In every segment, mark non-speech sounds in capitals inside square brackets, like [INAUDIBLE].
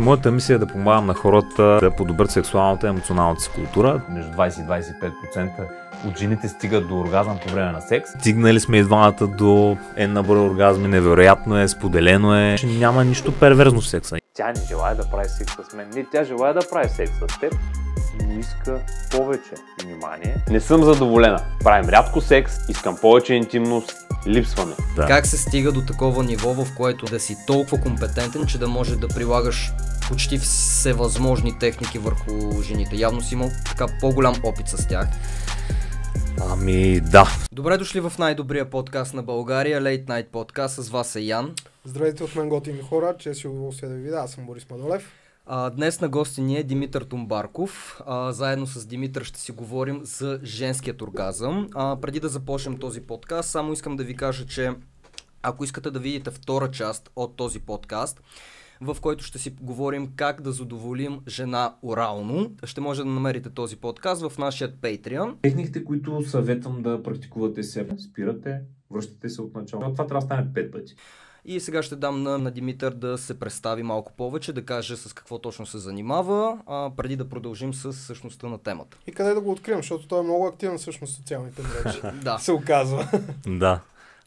Моята мисия е да помагам на хората да подобрят сексуалната и емоционалната си култура. Между 20 и 25% от жените стигат до оргазъм по време на секс. Стигнали сме и до една брой оргазми, невероятно е, споделено е, че няма нищо перверзно в секса. Тя не желая да прави секс с мен. Не, тя желая да прави секс с теб и не иска повече внимание. Не съм задоволена. Правим рядко секс, искам повече интимност, липсваме. Да. Как се стига до такова ниво, в което да си толкова компетентен, че да можеш да прилагаш почти всевъзможни техники върху жените? Явно си имал така по-голям опит с тях. Ами да. Добре дошли в най-добрия подкаст на България, Late Night Podcast. С вас е Ян. Здравейте от мен, готини хора. Чест и удоволствие да ви видя. Аз съм Борис Мадолев. А, днес на гости ни е Димитър Тумбарков. А, заедно с Димитър ще си говорим за женският оргазъм. А, преди да започнем този подкаст, само искам да ви кажа, че ако искате да видите втора част от този подкаст, в който ще си говорим как да задоволим жена орално. Ще може да намерите този подкаст в нашия Patreon. Техниките, които съветвам да практикувате себе, спирате, връщате се от начало. Това трябва да стане пет пъти. И сега ще дам на, на Димитър да се представи малко повече, да каже с какво точно се занимава, а, преди да продължим с същността на темата. И къде да го открием, защото той е много активен всъщност в социалните мрежи. [LAUGHS] да. Се оказва. да.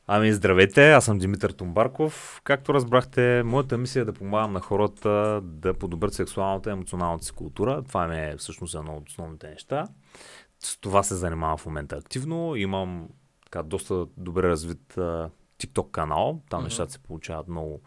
Ами здравейте, аз съм Димитър Тумбарков. Както разбрахте, моята мисия е да помагам на хората да подобрят сексуалната и емоционалната си култура. Това ми е всъщност едно от основните неща. С това се занимавам в момента активно. Имам така, доста добре развит TikTok канал. Там mm-hmm. нещата се получават много,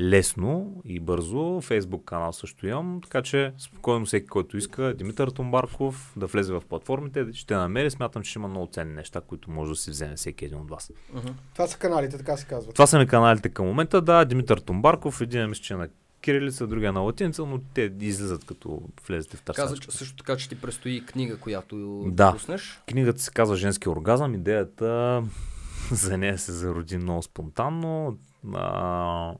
лесно и бързо. Фейсбук канал също имам, така че спокойно всеки, който иска, Димитър Томбарков, да влезе в платформите, ще намери. Смятам, че има много ценни неща, които може да си вземе всеки един от вас. Uh-huh. Това са каналите, така се казва. Това са ми каналите към момента, да, Димитър Томбарков, един е, мисля, че на кирилица, другия е на Латинца, но те излизат като влезете в търсачка. Казах също така, че ти предстои книга, която да. пуснеш. Книгата се казва Женски оргазъм. Идеята [LAUGHS] за нея се зароди много спонтанно. А,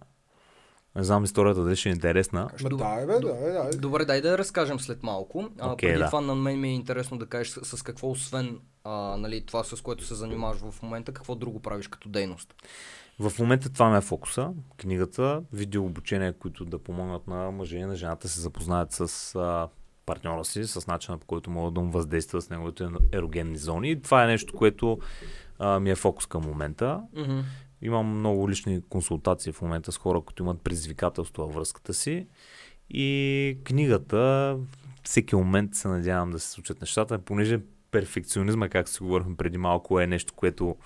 не знам историята дали ще е интересна. Ма, добре, да, бе, да, бе, да. Добре, дай да разкажем след малко. Okay, а, преди да. това на мен ми е интересно да кажеш с, с какво, освен а, нали, това с което се занимаваш в момента, какво друго правиш като дейност? В момента това ми е фокуса. Книгата, видеообучения, които да помогнат на мъже и на жената се запознаят с а, партньора си, с начина по който могат да му въздействат с неговите ерогенни зони. И това е нещо, което а, ми е фокус към момента. Mm-hmm. Имам много лични консултации в момента с хора, които имат предизвикателство във връзката си. И книгата, всеки момент се надявам да се случат нещата, понеже перфекционизма, както си говорихме преди малко, е нещо, което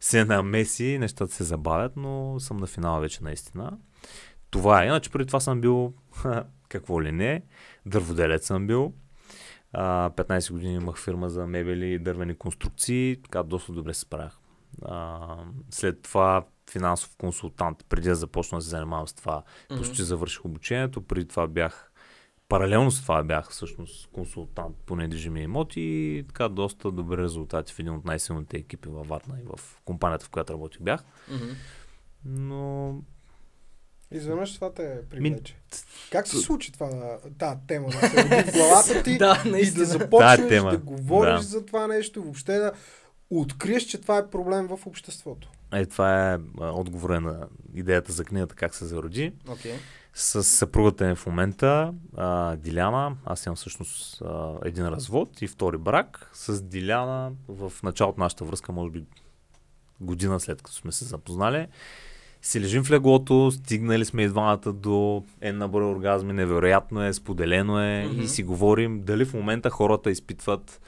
се намеси, нещата се забавят, но съм на финала вече наистина. Това е. Иначе преди това съм бил какво ли не, дърводелец съм бил. 15 години имах фирма за мебели и дървени конструкции, така доста добре се справях а, след това финансов консултант, преди да започна да се занимавам с това. Mm-hmm. Почти завърших обучението, преди това бях паралелно с това бях всъщност консултант по недвижими имоти и така доста добри резултати в един от най-силните екипи във Варна и в компанията, в която работих бях. Mm-hmm. Но... Изведнъж това те привлече. Ми... Как се случи това, та тема? Да се в главата ти [LAUGHS] да, и да започнеш да, тема. да говориш да. за това нещо, въобще да откриеш, че това е проблем в обществото. Е, това е отговора на идеята за книгата как се зароди. Okay. С съпругата ми в момента а, Диляна. Аз имам всъщност а, един развод и втори брак. С Диляна в началото на нашата връзка, може би година след като сме се запознали, си лежим в леглото, стигнали сме и двамата до една брой оргазми, невероятно е, споделено е mm-hmm. и си говорим дали в момента хората изпитват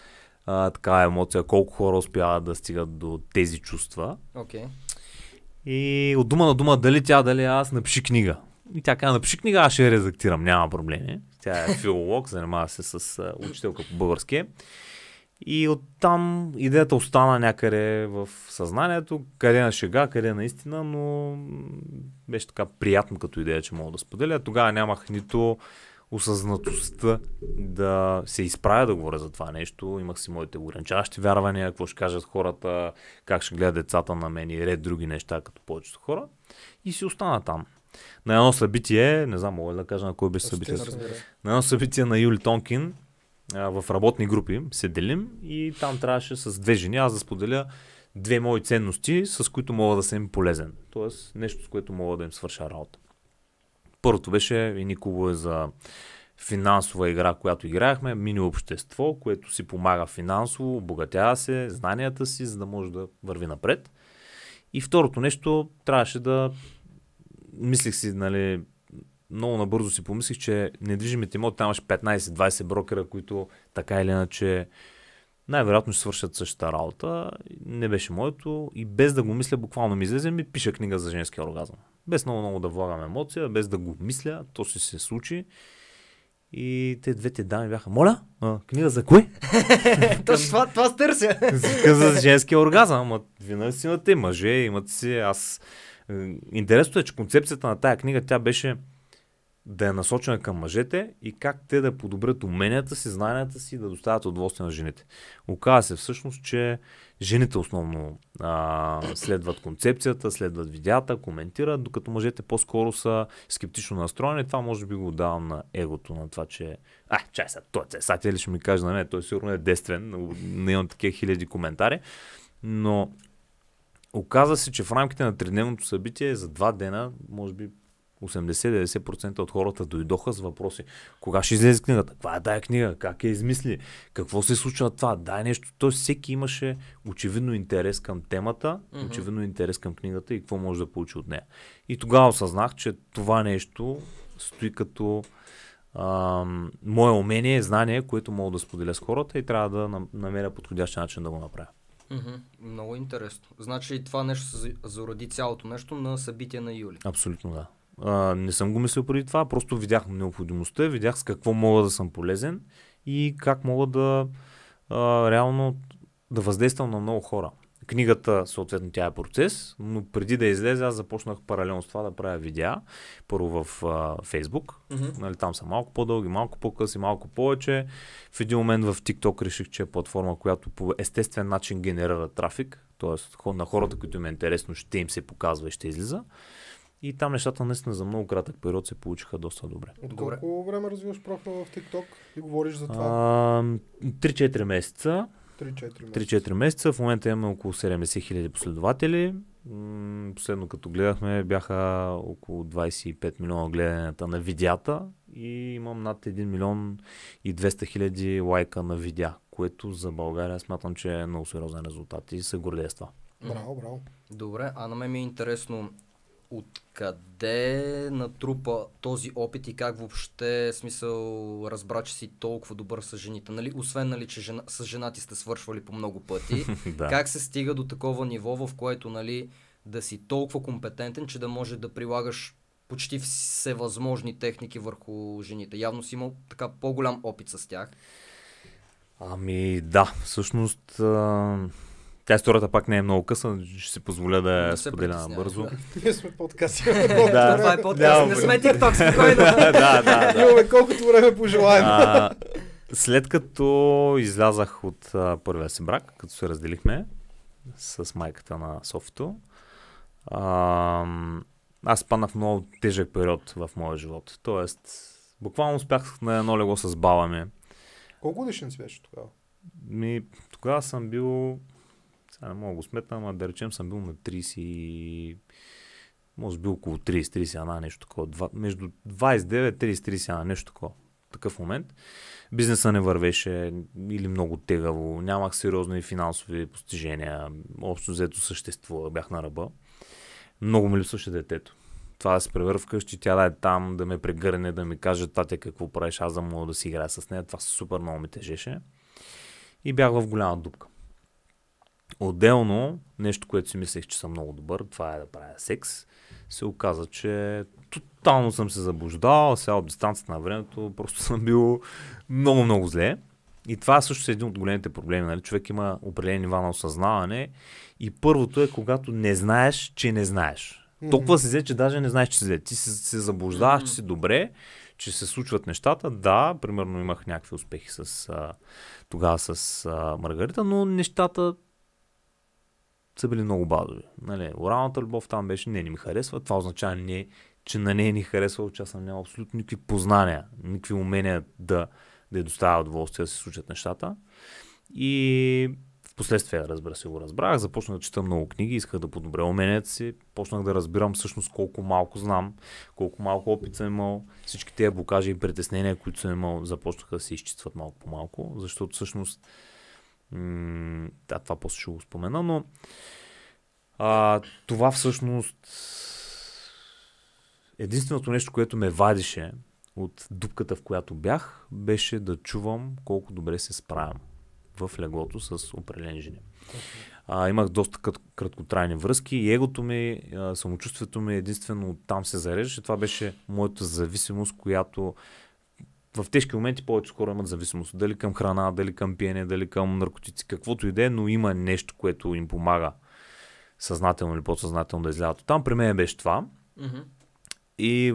а, така емоция, колко хора успяват да стигат до тези чувства. Okay. И от дума на дума, дали тя, дали аз, напиши книга. И тя каза, напиши книга, аз ще я редактирам, няма проблеми. Тя е филолог, [LAUGHS] занимава се с а, учителка по български. И оттам идеята остана някъде в съзнанието, къде на шега, къде наистина, но беше така приятно като идея, че мога да споделя. Тогава нямах нито осъзнатостта да се изправя да говоря за това нещо. Имах си моите ограничаващи вярвания, какво ще кажат хората, как ще гледат децата на мен и ред други неща, като повечето хора. И си остана там. На едно събитие, не знам, мога да кажа на кой беше събитието. На едно събитие на Юли Тонкин в работни групи се делим и там трябваше с две жени аз да споделя две мои ценности, с които мога да съм им полезен. Тоест нещо, с което мога да им свърша работа. Първото беше и никого е за финансова игра, която играехме, мини общество, което си помага финансово, обогатява се, знанията си, за да може да върви напред. И второто нещо, трябваше да мислих си, нали, много набързо си помислих, че недвижимите имоти там имаше 15-20 брокера, които така или иначе най-вероятно ще свършат същата работа. Не беше моето и без да го мисля, буквално ми излезе ми пиша книга за женския оргазъм. Без много-много да влагам емоция, без да го мисля, то ще се случи. И те двете дами бяха, моля, а, книга за кое? [LAUGHS] Точно това, това търся. за женския оргазъм, ама винаги си имате мъже, имате си аз. Интересното е, че концепцията на тая книга, тя беше да е насочена към мъжете и как те да подобрят уменията си, знанията си, да доставят удоволствие на жените. Оказва се всъщност, че жените основно а, следват концепцията, следват видеята, коментират, докато мъжете по-скоро са скептично настроени. Това може би го давам на егото, на това, че а, чай сега, той е сатя ли ще ми каже на мен, той сигурно е действен, не имам такива хиляди коментари, но Оказва се, че в рамките на тридневното събитие за два дена, може би 80-90% от хората дойдоха с въпроси. Кога ще излезе книгата? Каква е тая книга? Как я измисли? Какво се случва на това? Дай нещо. той всеки имаше очевидно интерес към темата, mm-hmm. очевидно интерес към книгата и какво може да получи от нея. И тогава осъзнах, че това нещо стои като ам, мое умение, знание, което мога да споделя с хората и трябва да намеря подходящ начин да го направя. Mm-hmm. Много интересно. Значи това нещо се зароди цялото нещо на събитие на юли. Абсолютно да. А, не съм го мислил преди това, просто видях необходимостта, видях с какво мога да съм полезен и как мога да а, реално да въздействам на много хора. Книгата, съответно, тя е процес, но преди да излезе, аз започнах паралелно с това да правя видеа. Първо в а, Facebook, mm-hmm. нали, там са малко по-дълги, малко по-къси, малко повече. В един момент в TikTok реших, че е платформа, която по естествен начин генерира трафик, т.е. на хората, които им е интересно, ще им се показва и ще излиза. И там нещата наистина за много кратък период се получиха доста добре. От колко време развиваш профил в TikTok и говориш за това? А, 3-4 месеца. 3-4 месеца. 3-4 месеца. В момента имаме около 70 хиляди последователи. Последно като гледахме бяха около 25 милиона гледанията на видеята и имам над 1 милион и 200 хиляди лайка на видеа, което за България смятам, че е много сериозен резултат и се гордея с това. Браво, браво. Добре, а на мен ми е интересно Откъде натрупа този опит и как въобще смисъл разбра, че си толкова добър с жените? Нали, освен, нали, че жена, с женати сте свършвали по много пъти, [LAUGHS] да. как се стига до такова ниво, в което нали, да си толкова компетентен, че да може да прилагаш почти всевъзможни техники върху жените? Явно си имал така по-голям опит с тях. Ами да, всъщност а, тя историята пак не е много къса, ще си позволя да я споделя набързо. [LAUGHS] Ние сме подкаст. [LAUGHS] да, това е подкаст, не сме TikTok, [LAUGHS] спокойно. да, да, да. Имаме колкото време пожелаем. след като излязах от първия си брак, като се разделихме с майката на Софито, аз паднах в много тежък период в моя живот. Тоест, буквално успях на едно лего с баба ми. Колко годишен си беше тогава? Ми, тогава съм бил сега не мога да го сметна, ама да речем съм бил на 30, може би около 30-31, нещо такова. Два, между 29-30-31, нещо такова. Такъв момент. Бизнеса не вървеше или много тегаво, нямах сериозни финансови постижения, общо взето същество, бях на ръба. Много ми липсваше детето това да се превърва вкъщи, тя да е там, да ме прегърне, да ми каже, татя, какво правиш, аз да мога да си играя с нея. Това супер много ми тежеше. И бях в голяма дупка. Отделно, нещо, което си мислех, че съм много добър, това е да правя секс, се оказа, че тотално съм се заблуждал, сега от дистанцията на времето просто [LAUGHS] съм бил много-много зле. И това също е един от големите проблеми. Нали? Човек има определени нива на осъзнаване и първото е, когато не знаеш, че не знаеш. Mm-hmm. Толкова си взе, че даже не знаеш, че си взе. Ти се, се заблуждаваш, mm-hmm. че си добре, че се случват нещата. Да, примерно имах някакви успехи с тогава с Маргарита, но нещата са били много базови. Нали, оралната любов там беше не, не ми харесва. Това означава не, че на нея ни харесва, че аз съм абсолютно никакви познания, никакви умения да, да я доставя удоволствие да се случат нещата. И в последствие, разбира се, го разбрах. Започнах да чета много книги, исках да подобря уменията си. Почнах да разбирам всъщност колко малко знам, колко малко опит съм имал. Всички тези блокажи и притеснения, които съм имал, започнаха да се изчистват малко по малко, защото всъщност да, това после ще го спомена, но а, това всъщност единственото нещо, което ме вадише от дупката, в която бях, беше да чувам колко добре се справям в леглото с определен жени. А, имах доста кът, краткотрайни връзки и егото ми, а, самочувствието ми единствено там се зареждаше. Това беше моята зависимост, която в тежки моменти повече хора имат зависимост. Дали към храна, дали към пиене, дали към наркотици, каквото и да е, но има нещо, което им помага съзнателно или подсъзнателно да излязат. Там при мен беше това. Mm-hmm. И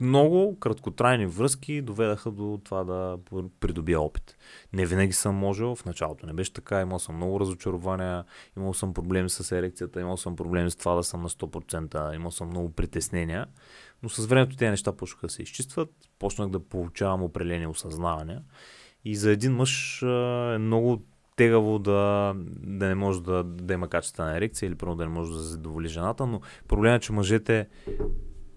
много краткотрайни връзки доведаха до това да придобия опит. Не винаги съм можел, в началото не беше така, имал съм много разочарования, имал съм проблеми с ерекцията, имал съм проблеми с това да съм на 100%, имал съм много притеснения, но с времето тези неща почнаха да се изчистват, почнах да получавам определени осъзнавания и за един мъж е много тегаво да, да не може да, да има качествена ерекция или първо да не може да задоволи жената, но проблемът е, че мъжете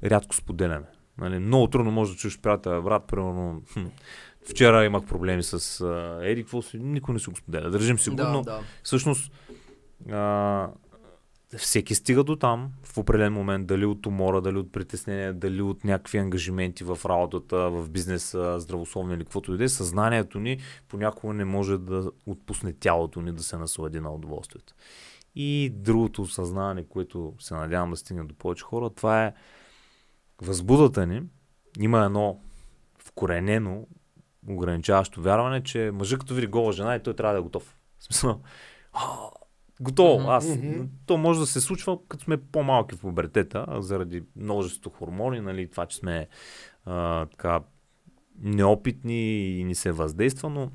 рядко споделяме. Нали, много трудно може да чуеш приятел, брат, примерно, хм, вчера имах проблеми с а, Ерик, какво никой не се го споделя. Държим си го, да, но да. всъщност а, всеки стига до там в определен момент, дали от умора, дали от притеснение, дали от някакви ангажименти в работата, в бизнеса, здравословни или каквото и да е, съзнанието ни понякога не може да отпусне тялото ни да се наслади на удоволствието. И другото осъзнаване, което се надявам да стигне до повече хора, това е възбудата ни има едно вкоренено ограничаващо вярване, че мъжът като види гола жена и той трябва да е готов. В смисъл, готово. Аз, mm-hmm. то може да се случва, като сме по-малки в пубертета, заради множество хормони, нали, това, че сме а, така неопитни и ни се въздейства, но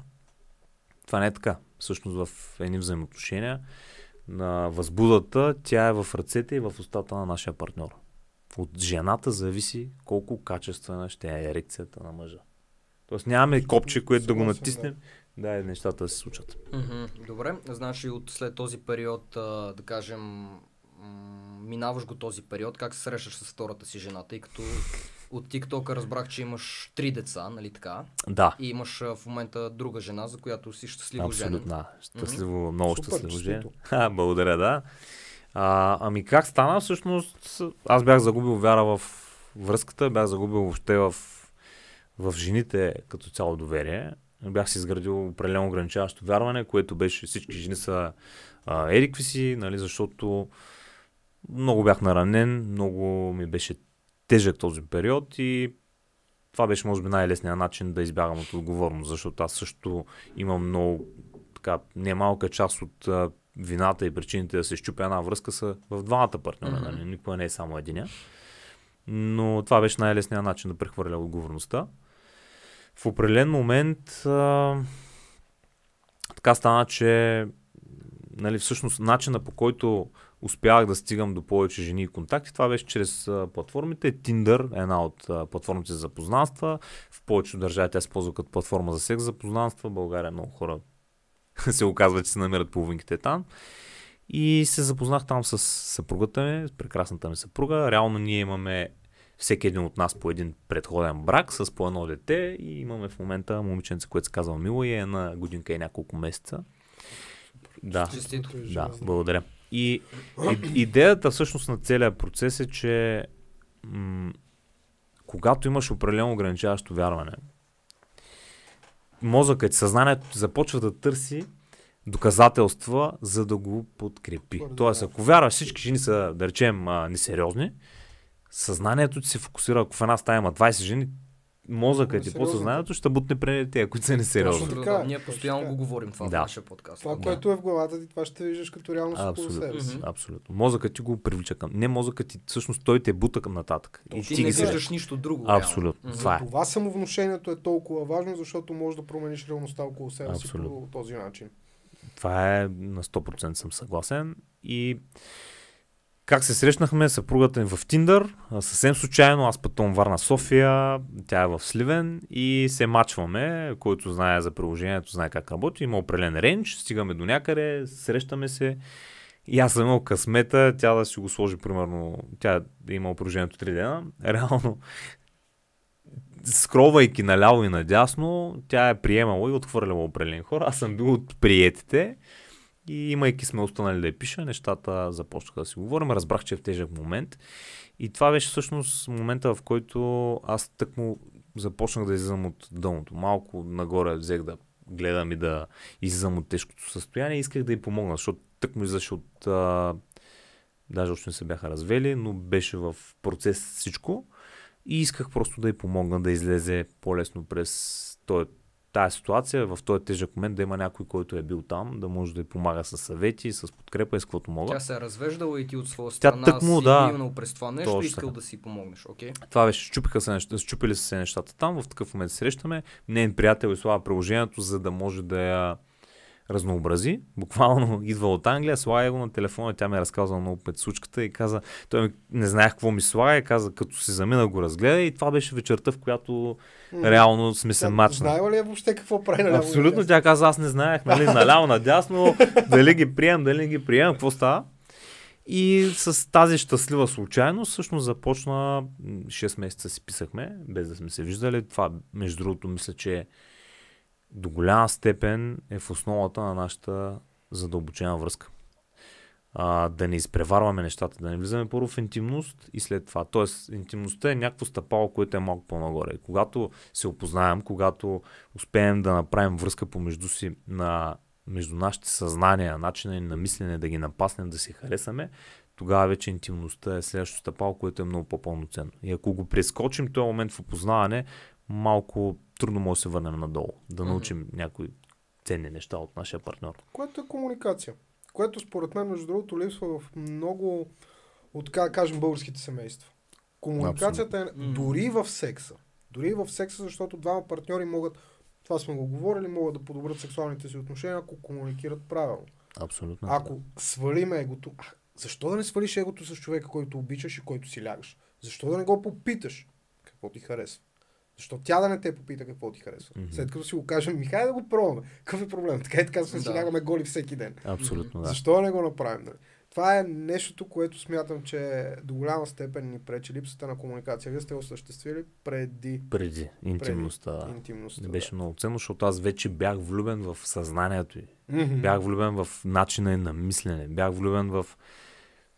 това не е така. Всъщност в едни взаимоотношения на възбудата, тя е в ръцете и в устата на нашия партньор от жената зависи колко качествена ще е ерекцията на мъжа. Тоест нямаме ами, копче, което да го натиснем. Да, и нещата да се случат. Mm-hmm. Добре, значи от след този период, да кажем, минаваш го този период, как се срещаш с втората си жена, тъй като от TikTok разбрах, че имаш три деца, нали така? Да. И имаш в момента друга жена, за която си щастливо Абсолютно, женен. Абсолютно, Щастливо, mm-hmm. много Супер, щастливо женен. [LAUGHS] Благодаря, да. А, ами как стана? Всъщност аз бях загубил вяра в връзката, бях загубил въобще в, в жените като цяло доверие. Бях си изградил определено ограничаващо вярване, което беше всички жени са а, ерикви си, нали, защото много бях наранен, много ми беше тежък този период и това беше може би най-лесният начин да избягам от отговорност, защото аз също имам много така, немалка част от вината и причините да се щупи една връзка са в двамата партньора, mm-hmm. нали? никога не е само един, Но това беше най-лесният начин да прехвърля отговорността. В определен момент а, така стана, че нали, всъщност начина по който успях да стигам до повече жени и контакти, това беше чрез а, платформите. Tinder, е една от а, платформите за запознанства. В повечето държави тя се ползва като платформа за секс запознанства. България много хора [LAUGHS] се оказва, че се намират половинките там. И се запознах там с съпругата ми, с прекрасната ми съпруга. Реално ние имаме всеки един от нас по един предходен брак с по едно дете и имаме в момента момиченце, което се казва Мило и е на годинка и няколко месеца. Да, да, благодаря. И, и идеята всъщност на целият процес е, че м- когато имаш определено ограничаващо вярване, мозъкът, съзнанието започва да търси доказателства, за да го подкрепи. Тоест, ако вярваш, всички жени са, да речем, несериозни, съзнанието ти се фокусира, ако в една стая има 20 жени, мозъкът и подсъзнанието ще бутне преди тези, които са несериозни. Точно така, да, Ние постоянно така. го говорим това да. в нашия подкаст. Това, да. което е в главата ти, това ще виждаш като реалност Абсолютно. около себе си. Абсолютно. Мозъкът ти го привлича към. Не мозъкът ти, всъщност той те бута към нататък. И, и ти, ти не виждаш нищо друго. Абсолютно. Това, е. това самовнушението е толкова важно, защото можеш да промениш реалността около себе си по този начин. Това е на 100% съм съгласен. И как се срещнахме? Съпругата ми в Тиндър, съвсем случайно, аз пътувам Варна София, тя е в Сливен и се мачваме, който знае за приложението, знае как работи, има определен рендж, стигаме до някъде, срещаме се и аз съм имал късмета, тя да си го сложи примерно, тя е имал приложението 3 дена, [LAUGHS] реално скровайки наляво и надясно, тя е приемала и отхвърляла определени хора. Аз съм бил от приетите и имайки сме останали да я пиша, нещата започнаха да си говорим. Разбрах, че е в тежък момент. И това беше всъщност момента, в който аз тъкмо започнах да излизам от дъното. Малко нагоре взех да гледам и да излизам от тежкото състояние. И исках да й помогна, защото тъкмо излизаш от... А, даже още не се бяха развели, но беше в процес всичко. И исках просто да й помогна да излезе по-лесно през този тази ситуация, в този тежък момент да има някой, който е бил там, да може да й помага с съвети, с подкрепа и с каквото мога. Тя се е развеждала и ти от своя страна Тя тъкмо, си е да, именно през това нещо и искал да си помогнеш. Okay? Това беше, щупиха се неща, щупили се нещата там, в такъв момент срещаме, нейн приятел и слава приложението, за да може да я разнообрази. Буквално [LAUGHS] идва от Англия, слага го на телефона, тя ми е разказала много пет случката и каза, той ми, не знаех какво ми слага, каза, като си замина го разгледа и това беше вечерта, в която реално сме се мачнали. Знаела ли е въобще какво прави на Абсолютно, тя каза, аз не знаех, нали, наляво, надясно, [LAUGHS] дали ги прием, дали не ги прием, какво става? И с тази щастлива случайност всъщност започна 6 месеца си писахме, без да сме се виждали. Това, между другото, мисля, че е до голяма степен е в основата на нашата задълбочена връзка. А, да не изпреварваме нещата, да не влизаме първо в интимност и след това. Тоест, интимността е някакво стъпало, което е малко по-нагоре. Когато се опознаем, когато успеем да направим връзка помежду си на между нашите съзнания, начина и на мислене, да ги напаснем, да си харесаме, тогава вече интимността е следващото стъпало, което е много по-пълноценно. И ако го прескочим този момент в опознаване, малко трудно може да се върнем надолу, да научим mm-hmm. някои ценни неща от нашия партньор. Което е комуникация. Което според мен, между другото, липсва в много от, как кажем, българските семейства. Комуникацията mm е дори в секса. Дори в секса, защото двама партньори могат, това сме го говорили, могат да подобрят сексуалните си отношения, ако комуникират правилно. Абсолютно. Ако свалим егото, а, защо да не свалиш егото с човека, който обичаш и който си лягаш? Защо да не го попиташ какво ти харесва? Защо тя да не те попита какво ти харесва? Mm-hmm. След като си го кажем, Михай да го пробваме. Какъв е проблем? Така и така сме си лягаме голи всеки ден. Абсолютно. Да. Защо да не го направим? Да? Нали? Това е нещото, което смятам, че до голяма степен ни пречи липсата на комуникация. Вие сте го преди. Преди интимността. Преди. интимността не беше да. много ценно, защото аз вече бях влюбен в съзнанието й. Mm-hmm. Бях влюбен в начина и на мислене. Бях влюбен в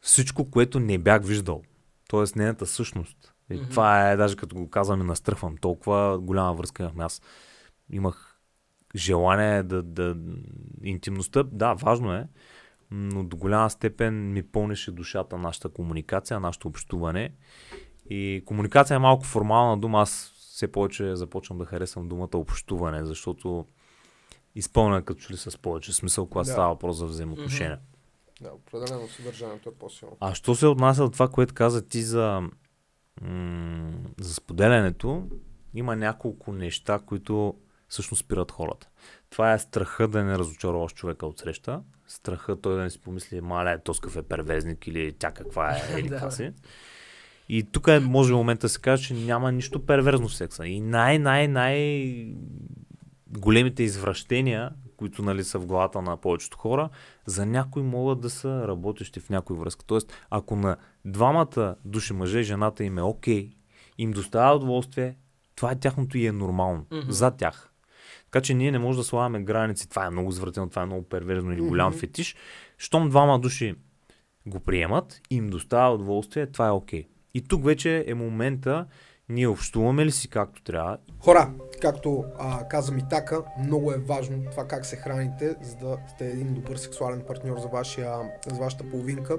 всичко, което не бях виждал. Тоест нейната същност. И е, mm-hmm. Това е, даже като го казвам настръхвам, толкова голяма връзка имахме. Ами аз имах желание да, да... Интимността, да, важно е, но до голяма степен ми пълнеше душата нашата комуникация, нашето общуване. И комуникация е малко формална дума, аз все повече започвам да харесвам думата общуване, защото изпълня като че ли с повече смисъл, когато yeah. става въпрос за взаимоотношения. Mm-hmm. Да, определено съдържанието е по-силно. А що се отнася до това, което каза ти за за споделянето има няколко неща, които всъщност спират хората. Това е страха да не разочароваш човека от среща, страха той да не си помисли, маля, този е первезник или тя каква е, [LAUGHS] или да. си. И тук е, може в момента да се каже, че няма нищо перверзно в секса. И най-най-най големите извращения, които нали, са в главата на повечето хора, за някои могат да са работещи в някой връзка. Тоест, ако на двамата души мъже, жената им е окей, okay, им доставя удоволствие, това е тяхното и е нормално. Mm-hmm. За тях. Така че ние не можем да слагаме граници. Това е много извратено, това е много перверзно или голям mm-hmm. фетиш. Щом двама души го приемат, им доставя удоволствие, това е окей. Okay. И тук вече е момента ние общуваме ли си както трябва? Хора, както а, каза така, много е важно това как се храните, за да сте един добър сексуален партньор за, вашия, за вашата половинка.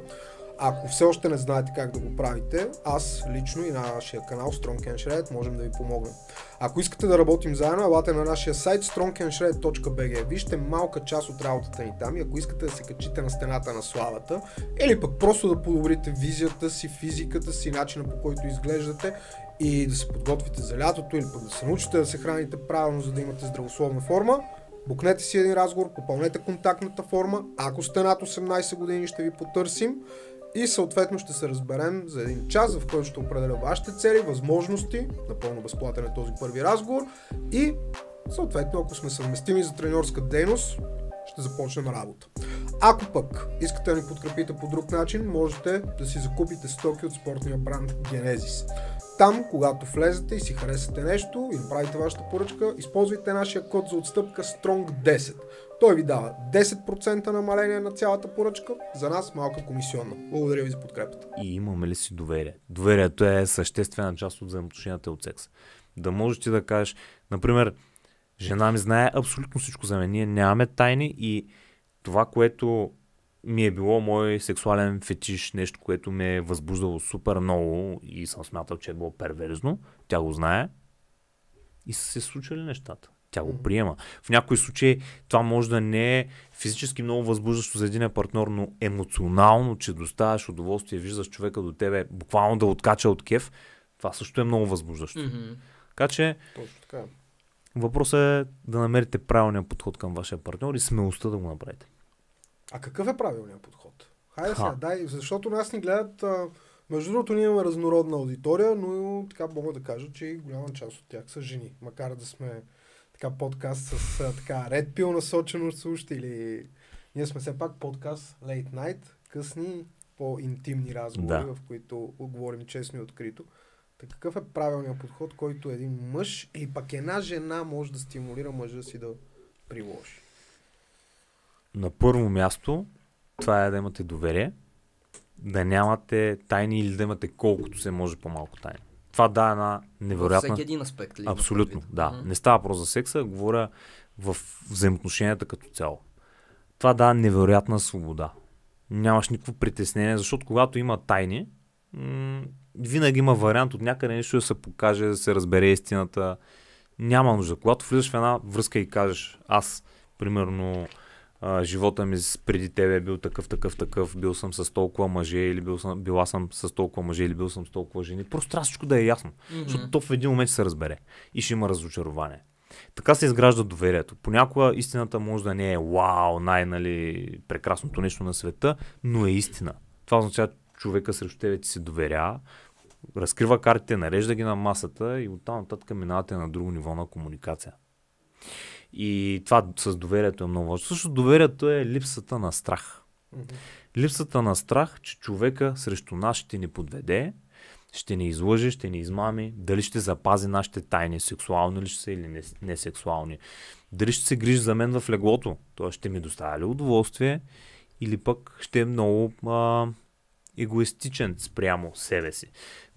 Ако все още не знаете как да го правите, аз лично и на нашия канал Strong and Shred можем да ви помогнем. Ако искате да работим заедно, елате на нашия сайт strongandshred.bg. Вижте малка част от работата ни там и ако искате да се качите на стената на славата, или пък просто да подобрите визията си, физиката си, начина по който изглеждате и да се подготвите за лятото или пък да се научите да се храните правилно, за да имате здравословна форма, букнете си един разговор, попълнете контактната форма. Ако сте над 18 години, ще ви потърсим и съответно ще се разберем за един час, в който ще определя вашите цели, възможности, напълно безплатен е този първи разговор и съответно ако сме съвместими за тренерска дейност, ще започнем работа. Ако пък искате да ни подкрепите по друг начин, можете да си закупите стоки от спортния бранд Genesis. Там, когато влезете и си харесате нещо и направите вашата поръчка, използвайте нашия код за отстъпка STRONG10. Той ви дава 10% намаление на цялата поръчка, за нас малка комисионна. Благодаря ви за подкрепата. И имаме ли си доверие? Доверието е съществена част от взаимоотношенията от секс. Да можеш ти да кажеш, например, жена ми знае абсолютно всичко за мен, ние нямаме тайни и това, което ми е било мой сексуален фетиш, нещо, което ме е възбуждало супер много и съм смятал, че е било перверзно. Тя го знае и са се случили нещата. Тя го приема. В някои случаи това може да не е физически много възбуждащо за един партньор, но емоционално, че доставяш удоволствие, виждаш човека до тебе, буквално да откача от кеф, това също е много възбуждащо. Mm-hmm. Така че, Точно така. въпросът е да намерите правилния подход към вашия партньор и смелостта да го направите. А какъв е правилният подход? Хайде сега, дай, защото нас ни гледат, между другото ние имаме разнородна аудитория, но така мога да кажа, че голяма част от тях са жени. Макар да сме така подкаст с така ред пил насочено слушате или ние сме все пак подкаст Late Night, късни, по-интимни разговори, да. в които говорим честно и открито. Так какъв е правилният подход, който един мъж и пак една жена може да стимулира мъжа си да приложи? на първо място това е да имате доверие, да нямате тайни или да имате колкото се може по-малко тайни. Това да е една невероятна... всеки един аспект ли? Абсолютно, да. Mm-hmm. Не става просто за секса, говоря в взаимоотношенията като цяло. Това да е невероятна свобода. Нямаш никакво притеснение, защото когато има тайни, м- винаги има вариант от някъде нещо да се покаже, да се разбере истината. Няма нужда. Когато влизаш в една връзка и кажеш, аз, примерно, а, живота ми преди тебе е бил такъв, такъв, такъв, бил съм с толкова мъже или бил съм, била съм с толкова мъже или бил съм с толкова жени. Просто трябва всичко да е ясно. Mm-hmm. Защото то в един момент ще се разбере и ще има разочарование. Така се изгражда доверието. Понякога истината може да не е вау, най-нали, прекрасното нещо на света, но е истина. Това означава, човека срещу тебе ти се доверя, разкрива картите, нарежда ги на масата и оттам нататък минавате на друго ниво на комуникация. И това с доверието е много важно. Също доверието е липсата на страх. Липсата на страх, че човека срещу нас ще ни подведе, ще ни излъже, ще ни измами, дали ще запази нашите тайни, сексуални ли ще са или несексуални, не сексуални. Дали ще се грижи за мен в леглото, т.е. ще ми доставя ли удоволствие или пък ще е много а, егоистичен спрямо себе си.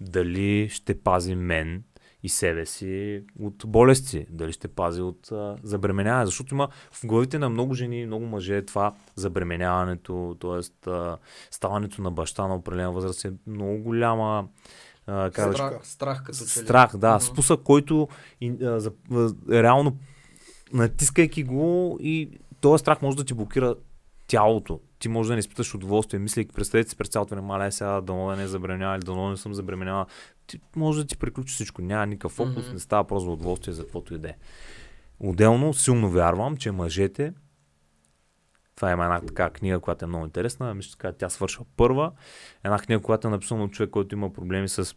Дали ще пази мен и себе си от болести, дали ще пази от а, забременяване. Защото има в главите на много жени и много мъже това забременяването, т.е. ставането на баща на определен възраст е много голяма а, как страх, да, страх, като страх, да, uh-huh. спусък, който и, а, за, а, реално натискайки го и този страх може да ти блокира тялото. Ти може да не изпиташ удоволствие, мисляйки представете си през цялото време, маля сега дано да не забременява или дано не съм забременява ти може да ти приключи всичко. Няма никакъв фокус, mm-hmm. не става просто удоволствие за каквото иде. Отделно, силно вярвам, че мъжете, това има една така книга, която е много интересна, мисля, така, тя свършва първа. Една книга, която е написана от човек, който има проблеми с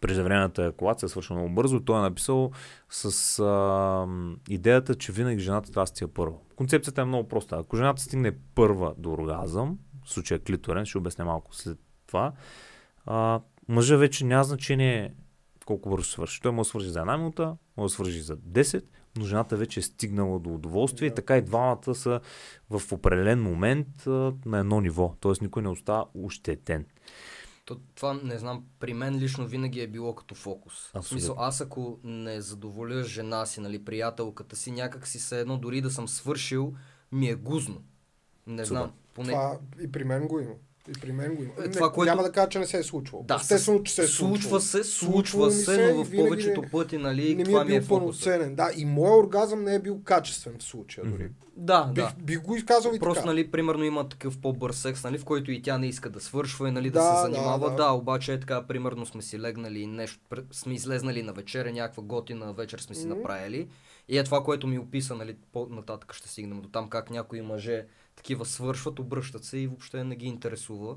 преждевременната евакуация, свършва много бързо. Той е написал с а, идеята, че винаги жената трябва да стига първа. Концепцията е много проста. Ако жената стигне първа до оргазъм, в случая клиторен, ще обясня малко след това, а, мъжа вече няма значение колко бързо свърши. Той може да свържи за една минута, може да свържи за 10, но жената вече е стигнала до удоволствие да. и така и двамата са в определен момент а, на едно ниво. Тоест никой не остава ощетен. То, това не знам, при мен лично винаги е било като фокус. Абсолютно. В смисъл, аз ако не задоволя жена си, нали, приятелката си, някак си се едно, дори да съм свършил, ми е гузно. Не Супер. знам. Поне... Това и при мен го има. И при мен го има. Е, това, не, което... Няма да кажа, че не се е случвало. Да, Естествено, че се е случвало. Случва се, случва, случва се, но е, в повечето не, пъти, нали, не е това ми е, бил пълноценен. Да, и мой оргазъм не е бил качествен в случая дори. Да, бих, да. Бих го изказал и Просто, така. нали, примерно има такъв по-бърз секс, нали, в който и тя не иска да свършва и, нали, да, да се занимава. Да, да. да, обаче е така, примерно сме си легнали нещо, сме излезнали на вечеря, някаква готина вечер сме си mm-hmm. направили. И е това, което ми описа, нали, по-нататък ще стигнем до там, как някои мъже такива свършват, обръщат се и въобще не ги интересува.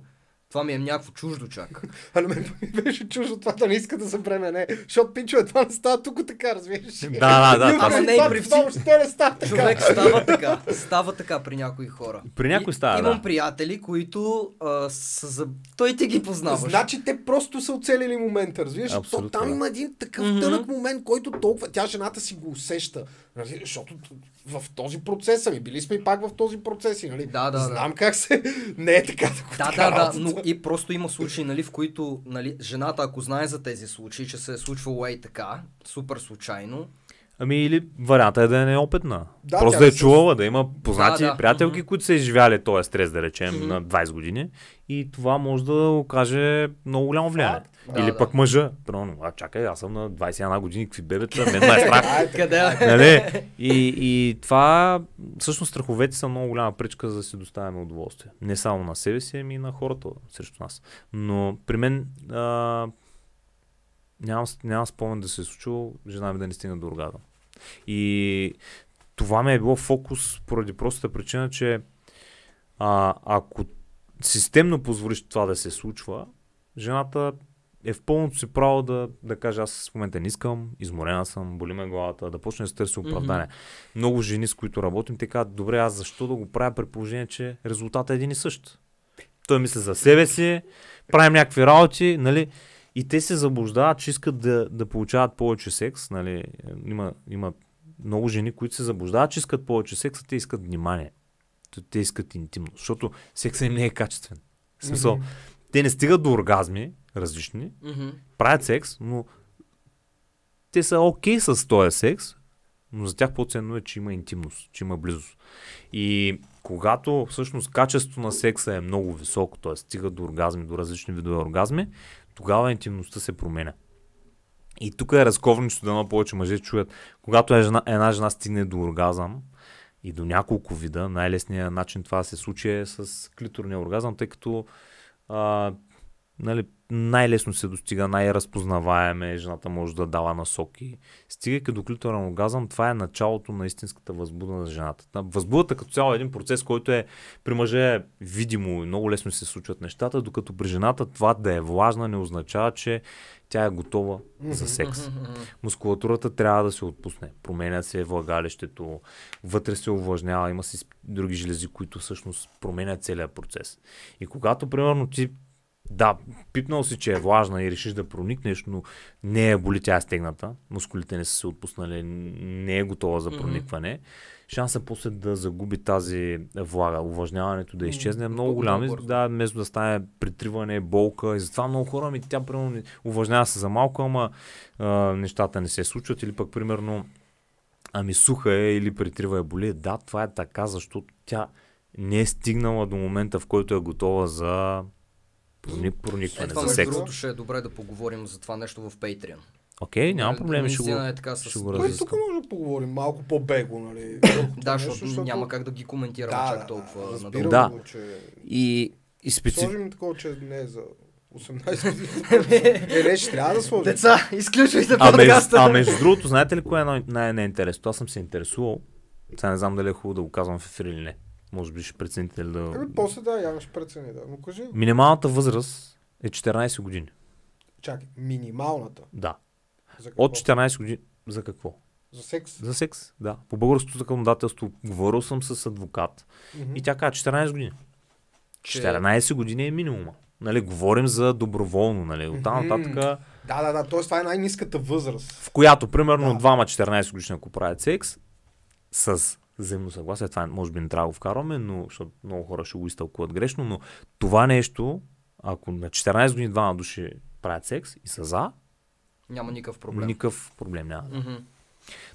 Това ми е някакво чуждо чак. [LAUGHS] на мен ми беше чуждо това да не иска да се бремене. Защото е това не става тук така, разбираш. Да, да, да. Това, е не при всички. Въобще не става така. Човек става така. Става така при някои хора. При някои става. И, имам да. приятели, които а, са за... Той те ги познаваш. Значи те просто са оцелили момента, разбираш. Абсолютно. То, там има един такъв mm-hmm. тънък момент, който толкова... Тя жената си го усеща. Защото в този процес, ами били сме и пак в този процес, нали? Да, да. Знам да. как се. [LAUGHS] Не е така. Да, да, да, но и просто има случаи, нали, в които, нали, жената, ако знае за тези случаи, че се е случвало и така, супер случайно, Ами или варианта е да е неопитна. Да, Просто да е чувала, да има познати да, да. приятелки, mm-hmm. които са изживяли този стрес, да речем, mm-hmm. на 20 години. И това може да окаже много голямо влияние. Факт. Или да. пък мъжа. Примерно, а чакай, аз съм на 21 години, какви бебета, мен ме е [LAUGHS] страх. Къде? нали? И, и това, всъщност, страховете са много голяма пречка за да си доставяме удоволствие. Не само на себе си, ами и на хората срещу нас. Но при мен а, нямам, нямам спомен да се е случило жена ми да не стигна до оргазъм. И това ми е било фокус поради простата причина, че а, ако системно позволиш това да се случва, жената е в пълното си право да, да каже аз в момента не искам, изморена съм, боли ме главата, да почне да търси оправдание. Mm-hmm. Много жени, с които работим, те казват, добре, аз защо да го правя при положение, че резултатът е един и същ. Той мисли за себе си, правим някакви работи, нали? И те се заблуждават, че искат да, да получават повече секс, нали? Има, има много жени, които се заблуждават, че искат повече секс, а те искат внимание. Те искат интимност, защото секса им не е качествен. В смисъл, mm-hmm. Те не стигат до оргазми различни, mm-hmm. правят секс, но те са окей okay с този секс, но за тях по-ценно е, че има интимност, че има близост. И когато всъщност качеството на секса е много високо, т.е. стига до оргазми, до различни видове оргазми, тогава интимността се променя. И тук е разковничето, да едно повече мъже чуят. Когато е жена, една жена стигне до оргазъм и до няколко вида, най-лесният начин това се случи е с клиторния оргазъм, тъй като 呃。нали, най-лесно се достига, най-разпознаваеме, жената може да дава насоки. Стигайки до клиторен оргазъм, това е началото на истинската възбуда на жената. Възбудата като цяло е един процес, който е при мъже е видимо и много лесно се случват нещата, докато при жената това да е влажна не означава, че тя е готова за секс. Мускулатурата трябва да се отпусне. Променя се влагалището, вътре се увлажнява, има си други желези, които всъщност променят целият процес. И когато, примерно, ти да, пипнал си, че е влажна и решиш да проникнеш, но не е боли тя е стегната, мускулите не са се отпуснали, не е готова за проникване. Mm-hmm. Шанса после да загуби тази влага, увлажняването да изчезне е много голям. Да, вместо да стане притриване, болка и затова много хора ми тя примерно увлажнява се за малко, ама а, нещата не се случват или пък примерно ами суха е или притрива е боли. Да, това е така, защото тя не е стигнала до момента, в който е готова за е, проникване, за секс. Другото ще е добре да поговорим за това нещо в Patreon. Окей, okay, няма нали, проблем, ще го, е така с... ще го разискам. Тук може да поговорим малко по-бего, нали? [COUGHS] да, защото няма как да ги коментираме да, чак толкова. Да, надолу. да. Го, че... и, и специ... Сложим такова, че не е за 18 [LAUGHS] години. е, не, трябва да сложим. Деца, изключвайте а, подкаста. А между другото, знаете ли кое е най-неинтересно? Аз съм се интересувал. Сега не знам дали е хубаво да го казвам в ефир или не. Може би ще прецените ли да... Еми, после да, я ще прецени, да. Но кажи... Минималната възраст е 14 години. Чакай, минималната? Да. От 14 години. За какво? За секс? За секс, да. По българското законодателство говорил съм с адвокат mm-hmm. и тя каза 14 години. 14 Че... години е минимума. Нали, говорим за доброволно, нали, от там нататък. Mm-hmm. Да, да, да, т.е. това е най-низката възраст. В която, примерно, да. двама 14 годишни, ако правят секс, с взаимно съгласие. Това е, може би не трябва да го вкарваме, но, защото много хора ще го изтълкуват грешно, но това нещо, ако на 14 години двама души правят секс и са за, няма никакъв проблем. Никакъв проблем няма. Mm-hmm.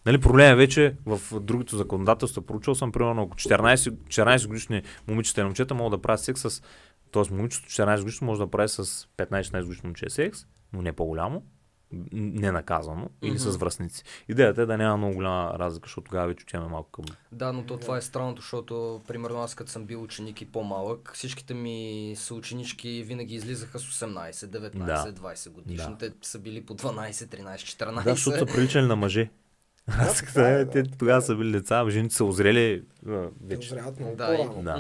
Нали, проблем е вече в другото законодателство. Проучил съм, примерно, ако 14, 14 годишни момичета и момчета могат да правят секс с... Тоест, момичето 14 годишно може да прави с 15-16 годишно момче секс, но не по-голямо ненаказано mm-hmm. или с връзници. Идеята е да няма много голяма разлика, защото тогава вече отиваме малко към. Да, но то това е странното, защото примерно аз като съм бил ученик и по-малък, всичките ми съученички винаги излизаха с 18, 19, да. 20 годишни. Да. Те са били по 12, 13, 14. Да, защото са приличали на мъже. Разката, да, да, те да. тогава са били деца, жените са озрели вече. Те много да, по-рано. Да.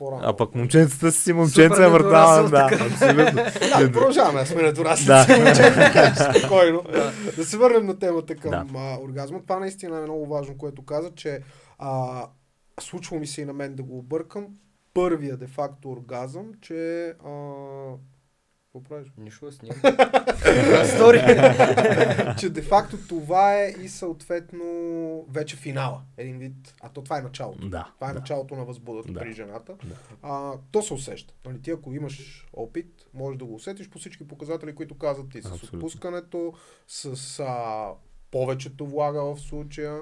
Mm-hmm. А пък момченцата си момченца е въртава. Да, абсолютно. да, продължаваме, сме недорасли да. момченца, спокойно. да. да се върнем на темата към да. а, оргазма. Това наистина е много важно, което каза, че а, случва ми се и на мен да го объркам. Първия де-факто оргазъм, че а, какво правиш? Нищо с [LAUGHS] Стори. [LAUGHS] че де-факто това е и съответно вече финала. Един вид. А то това е началото. Да, това е да. началото на възбудата да. при жената. Да. А, то се усеща. Нали, ти ако имаш опит, можеш да го усетиш по всички показатели, които казват ти. С Абсолютно. отпускането, с а, повечето влага в случая,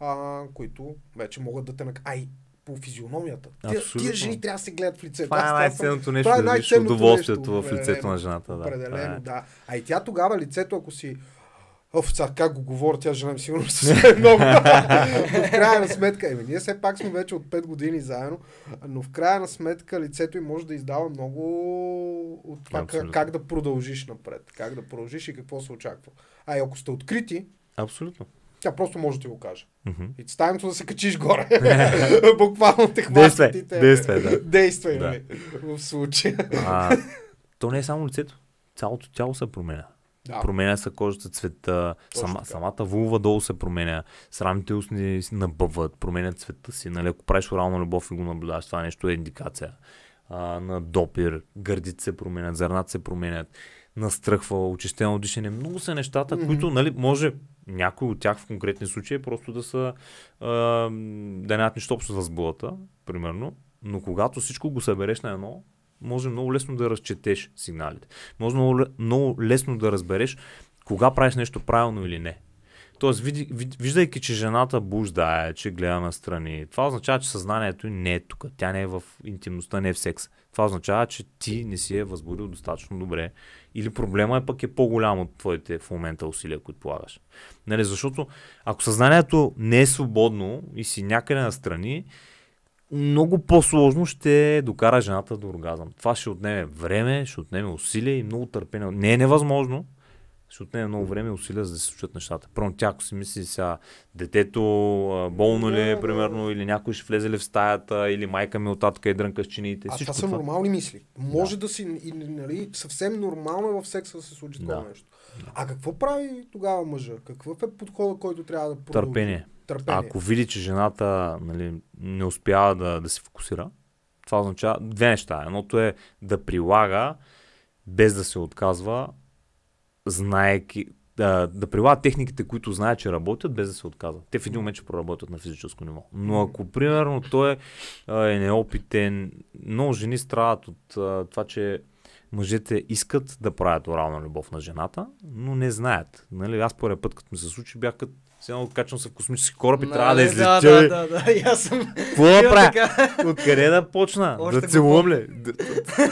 а, които вече могат да те накарат. Ай, по физиономията. Абсолютно. Тия, жени трябва да се гледат в лицето. Това е Аз е най-ценното нещо, това е най удоволствието нещо, в лицето на жената. Да. Определено, е. да. А и тя тогава лицето, ако си Овца, как го говоря, тя жена ми сигурно се много. но в крайна сметка, еми, ние все пак сме вече от 5 години заедно, но в крайна сметка лицето им може да издава много от това как, как да продължиш напред, как да продължиш и какво се очаква. А и ако сте открити, Абсолютно. Тя просто може да ти го каже. Mm-hmm. It's time да се качиш горе. [LAUGHS] [LAUGHS] Буквално те хващат и те... Действай, да. Действай, да. Нали, в случая. а, то не е само лицето. Цялото тяло се променя. Да. Променя се кожата, цвета, сама, самата вулва долу се променя, срамните устни си набъват, променят цвета си. Нали, ако правиш орална любов и го наблюдаваш, това нещо е индикация. А, на допир, гърдите се променят, зърната се променят, настръхва, очистено дишане. Много са нещата, mm-hmm. които нали, може някои от тях в конкретни случаи е просто да са а, да нямат нищо общо с булата, примерно. Но когато всичко го събереш на едно, може много лесно да разчетеш сигналите. Може много, много лесно да разбереш кога правиш нещо правилно или не. Тоест, виждайки, че жената буждае, че гледа настрани, това означава, че съзнанието не е тук. Тя не е в интимността, не е в секс. Това означава, че ти не си е възбудил достатъчно добре. Или проблема е пък е по-голям от твоите в момента усилия, които полагаш. Нали, защото ако съзнанието не е свободно и си някъде настрани, много по-сложно ще докара жената до оргазъм. Това ще отнеме време, ще отнеме усилие и много търпение. Не е невъзможно, ще отнеме много време усилия за да се случат нещата. Първо тя, ако си мисли сега, детето болно ли е, примерно, или някой ще влезе ли в стаята, или майка ми от татка и е дрънка с чините. А това са това... нормални мисли. Може да, да си, и, нали, съвсем нормално е в секса да се случи да. това нещо. А какво прави тогава мъжа? Какъв е подхода, който трябва да продължи? Търпение. Търпение. Ако види, че жената нали, не успява да, да се фокусира, това означава две неща. Едното е да прилага без да се отказва знаеки, да, да прилагат техниките, които знаят, че работят, без да се отказват. Те в един момент ще проработят на физическо ниво. Но ако, примерно, той е неопитен, много жени страдат от това, че мъжете искат да правят орална любов на жената, но не знаят. Нали? Аз първия път, като ми се случи, бях като сега качвам се в космически кораб и не, нали, трябва да излетя. Да, да, да, да, [LAUGHS] аз съм. Какво да правя? Откъде да почна? [LAUGHS] Още да целувам ли? [LAUGHS]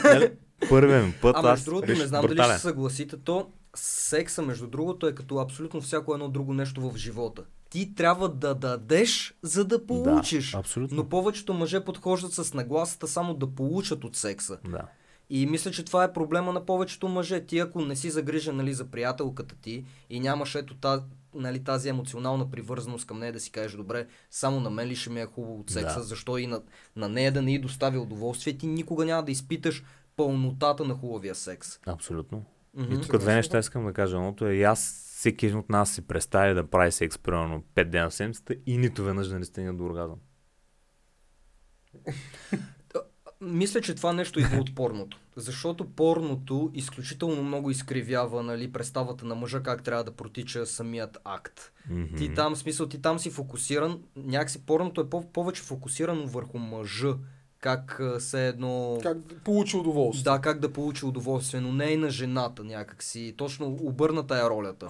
Нали, първият път. А между другото, не знам дали ще се съгласите, то секса, между другото, е като абсолютно всяко едно друго нещо в живота. Ти трябва да дадеш, за да получиш. Да, абсолютно. Но повечето мъже подхождат с нагласата само да получат от секса. Да. И мисля, че това е проблема на повечето мъже. Ти ако не си загрижен нали, за приятелката ти и нямаш ето тази, нали, тази емоционална привързаност към нея да си кажеш, добре, само на мен ли ще ми е хубаво от секса, да. защо и на, на нея да не й доставя удоволствие, ти никога няма да изпиташ пълнотата на хубавия секс. Абсолютно. Mm-hmm. И тук две неща искам да кажа. Едното е аз всеки един от нас си представя да прави секс примерно 5 дена в седмицата и нито веднъж да не стигне до оргазъм. Мисля, че това нещо идва от порното. Защото порното изключително много изкривява нали, представата на мъжа как трябва да протича самият акт. Mm-hmm. Ти там, смисъл, ти там си фокусиран, някакси порното е по- повече фокусирано върху мъжа, как се едно... Как да получи удоволствие. Да, как да получи удоволствие, но не и на жената някакси. Точно обърната е ролята.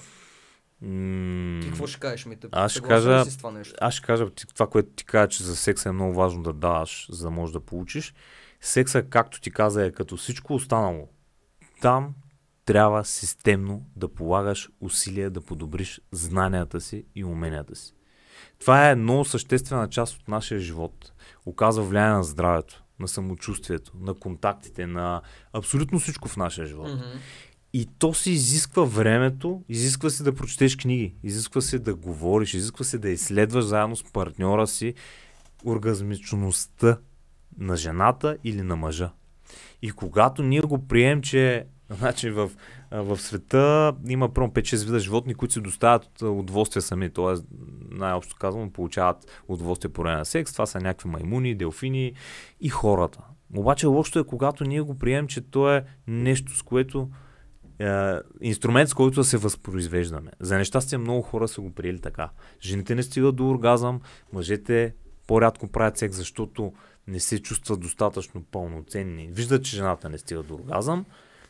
Mm. Ти какво ще кажеш, Мите? Аз ще кажа, си това нещо? аз ще кажа това, което ти кажа, че за секса е много важно да даваш, за да можеш да получиш. Секса, както ти каза, е като всичко останало. Там трябва системно да полагаш усилия да подобриш знанията си и уменията си. Това е много съществена част от нашия живот оказва влияние на здравето, на самочувствието, на контактите, на абсолютно всичко в нашия живот. Mm-hmm. И то си изисква времето, изисква се да прочетеш книги, изисква се да говориш, изисква се да изследваш заедно с партньора си оргазмичността на жената или на мъжа. И когато ние го прием, че [LAUGHS] значи в в света има първо 5-6 вида животни, които си доставят от удоволствие сами. т.е. най-общо казвам, получават удоволствие по време на секс. Това са някакви маймуни, делфини и хората. Обаче лошото е, когато ние го приемем, че то е нещо, с което е, инструмент, с който да се възпроизвеждаме. За нещастие много хора са го приели така. Жените не стигат до оргазъм, мъжете по-рядко правят секс, защото не се чувстват достатъчно пълноценни. Виждат, че жената не стига до оргазъм,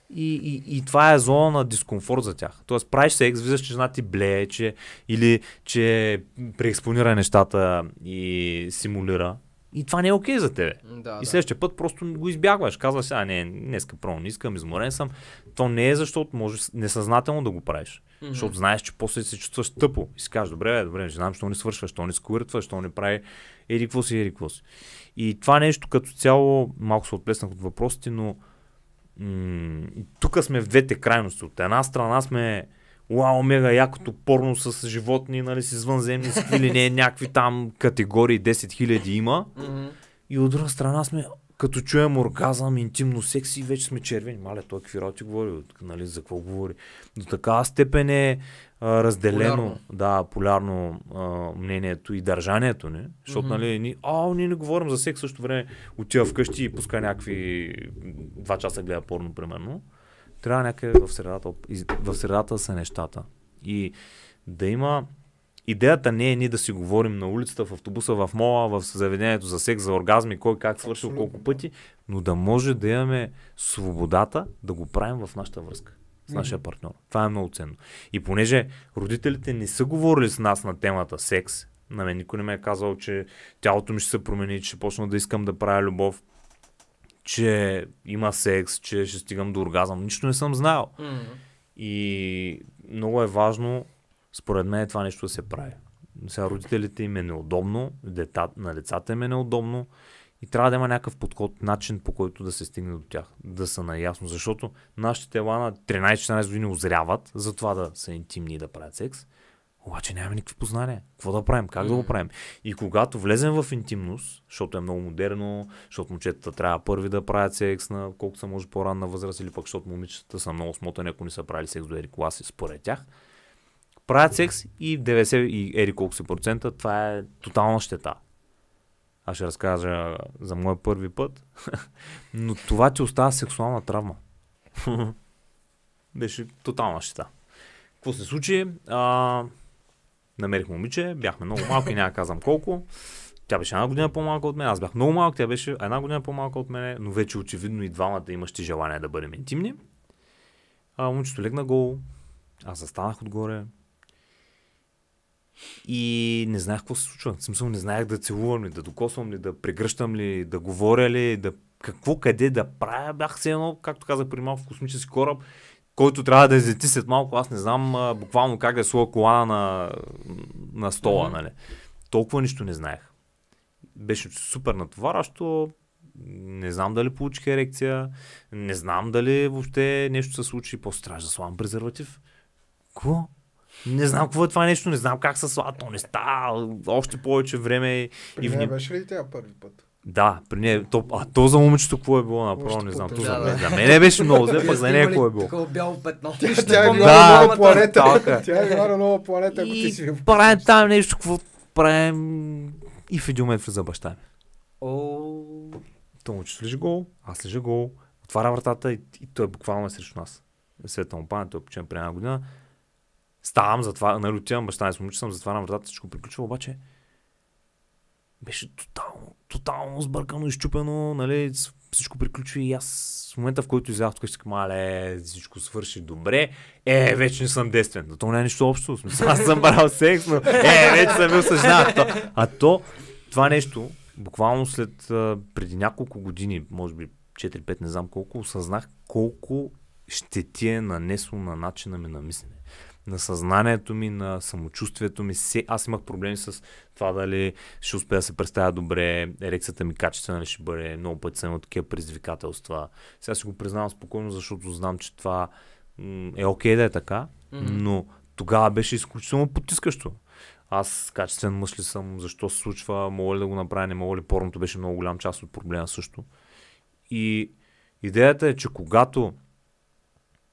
и, и, и това е зона на дискомфорт за тях. Тоест, правиш секс, виждаш, че жена ти блее, че, или че преекспонира нещата и симулира. И това не е окей okay за тебе. Да, и следващия да. път просто го избягваш. Казваш, а не, днеска право, не искам, изморен съм. То не е защото можеш несъзнателно да го правиш. Mm-hmm. Защото знаеш, че после се чувстваш тъпо. И си кажеш, добре, бе, добре, знам, що не свършва, що не скуртва, що не прави еди си, еди си. И това нещо като цяло, малко се отплеснах от въпросите, но тук сме в двете крайности. От една страна сме уау, мега якото порно с животни, нали, с извънземни или не, някакви там категории 10 000 има. Mm-hmm. И от друга страна сме, като чуем оргазъм, интимно секс и вече сме червени. Мале, той какви роти говори, нали, за какво говори. До такава степен е а, разделено, полярно. да, полярно а, мнението и държанието, не? Защото, mm-hmm. нали, ни, а, ние не говорим за секс, също време отива вкъщи и пуска някакви два часа гледа порно, примерно. Трябва някъде в средата, в средата са нещата. И да има Идеята не е ние да си говорим на улицата, в автобуса, в мола, в заведението за секс, за оргазми, кой как свършил, колко пъти, но да може да имаме свободата да го правим в нашата връзка с нашия партньор. Това е много ценно. И понеже родителите не са говорили с нас на темата секс, на мен никой не ме е казал, че тялото ми ще се промени, че ще почна да искам да правя любов, че има секс, че ще стигам до оргазъм. Нищо не съм знаел. Mm-hmm. И много е важно според мен е това нещо да се прави. Сега родителите им е неудобно, дета, на децата им е неудобно и трябва да има някакъв подход, начин по който да се стигне до тях, да са наясно, защото нашите тела на 13-14 години озряват за това да са интимни и да правят секс, обаче нямаме никакви познания. Какво да правим? Как да го правим? И когато влезем в интимност, защото е много модерно, защото момчетата трябва първи да правят секс на колкото са може по-ранна възраст, или пък защото момичетата са много смотани, ако не са правили секс до ери класи, според тях – правят секс и 90 и ери колко си процента, това е тотална щета. Аз ще разкажа за моя първи път, [LAUGHS] но това ти остава сексуална травма. [LAUGHS] Беше тотална щета. Какво се случи? А, намерих момиче, бяхме много малки, няма казвам колко. Тя беше една година по-малка от мен, аз бях много малък, тя беше една година по-малка от мен, но вече очевидно и двамата имащи желание да бъдем интимни. А, момчето легна гол, аз застанах отгоре, и не знаех какво се случва. В смисъл не знаех да целувам ли, да докосвам ли, да прегръщам ли, да говоря ли, да какво къде да правя. Бях се едно, както казах при малко, в космически кораб, който трябва да излети след малко. Аз не знам а, буквално как да слоя колана на, на стола. Mm-hmm. Нали. Толкова нищо не знаех. Беше супер натоваращо. Не знам дали получих ерекция. Не знам дали въобще нещо се случи. После трябваше да славам презерватив. Какво? Не знам какво е това нещо, не знам как се слава, то не става, още повече време. При и в... беше ли тя първи път? Да, при нея, то, а то за момичето какво е било направо, не знам. за, мен, за мен беше много зле, [LAUGHS] пък за нея какво е било. Такова бяло петно. Тя, е тя е играла нова планета. Тя е играла нова планета, ако ти си Правим там нещо, какво правим и в един момент влиза баща ми. То момичето лежи гол, аз лежа гол, отваря вратата и, и той е буквално срещу нас. Света му пане, той е почен при една година. Ставам, затова, нали, отивам, баща не с момиче съм, затварям вратата, всичко приключва, обаче беше тотално, тотално сбъркано, изчупено, нали, всичко приключи и аз в момента, в който излязох тук, ще мале, всичко свърши добре, е, вече не съм действен. Но то не е нищо общо, смисъл, аз съм брал секс, но е, вече съм бил съжнат. А то, това нещо, буквално след преди няколко години, може би 4-5, не знам колко, осъзнах колко ще ти е нанесло на начина ми на мислене на съзнанието ми, на самочувствието ми. Се, аз имах проблеми с това дали ще успея да се представя добре, ерекцията ми качествена ли ще бъде, много пъти съм имал такива предизвикателства. Сега си го признавам спокойно, защото знам, че това е окей okay да е така, mm-hmm. но тогава беше изключително потискащо. Аз качествен мъж ли съм, защо се случва, мога ли да го направя, не мога ли, порното беше много голям част от проблема също. И идеята е, че когато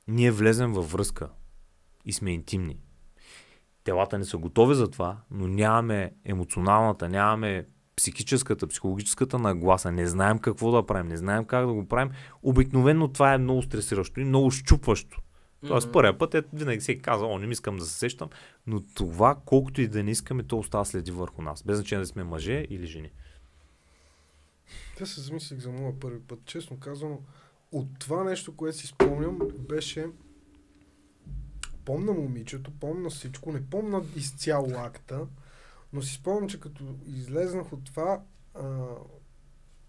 ние влезем във връзка, и сме интимни. Телата не са готови за това, но нямаме емоционалната, нямаме психическата, психологическата нагласа, не знаем какво да правим, не знаем как да го правим. Обикновено това е много стресиращо и много щупващо. Тоест, mm-hmm. първия път е, винаги се казва, о, не искам да се сещам, но това, колкото и да не искаме, то остава следи върху нас. Без значение да сме мъже или жени. Да се замислих за моя първи път. Честно казано, от това нещо, което си спомням, беше помна момичето, помна всичко, не помна изцяло акта, но си спомням, че като излезнах от това, а,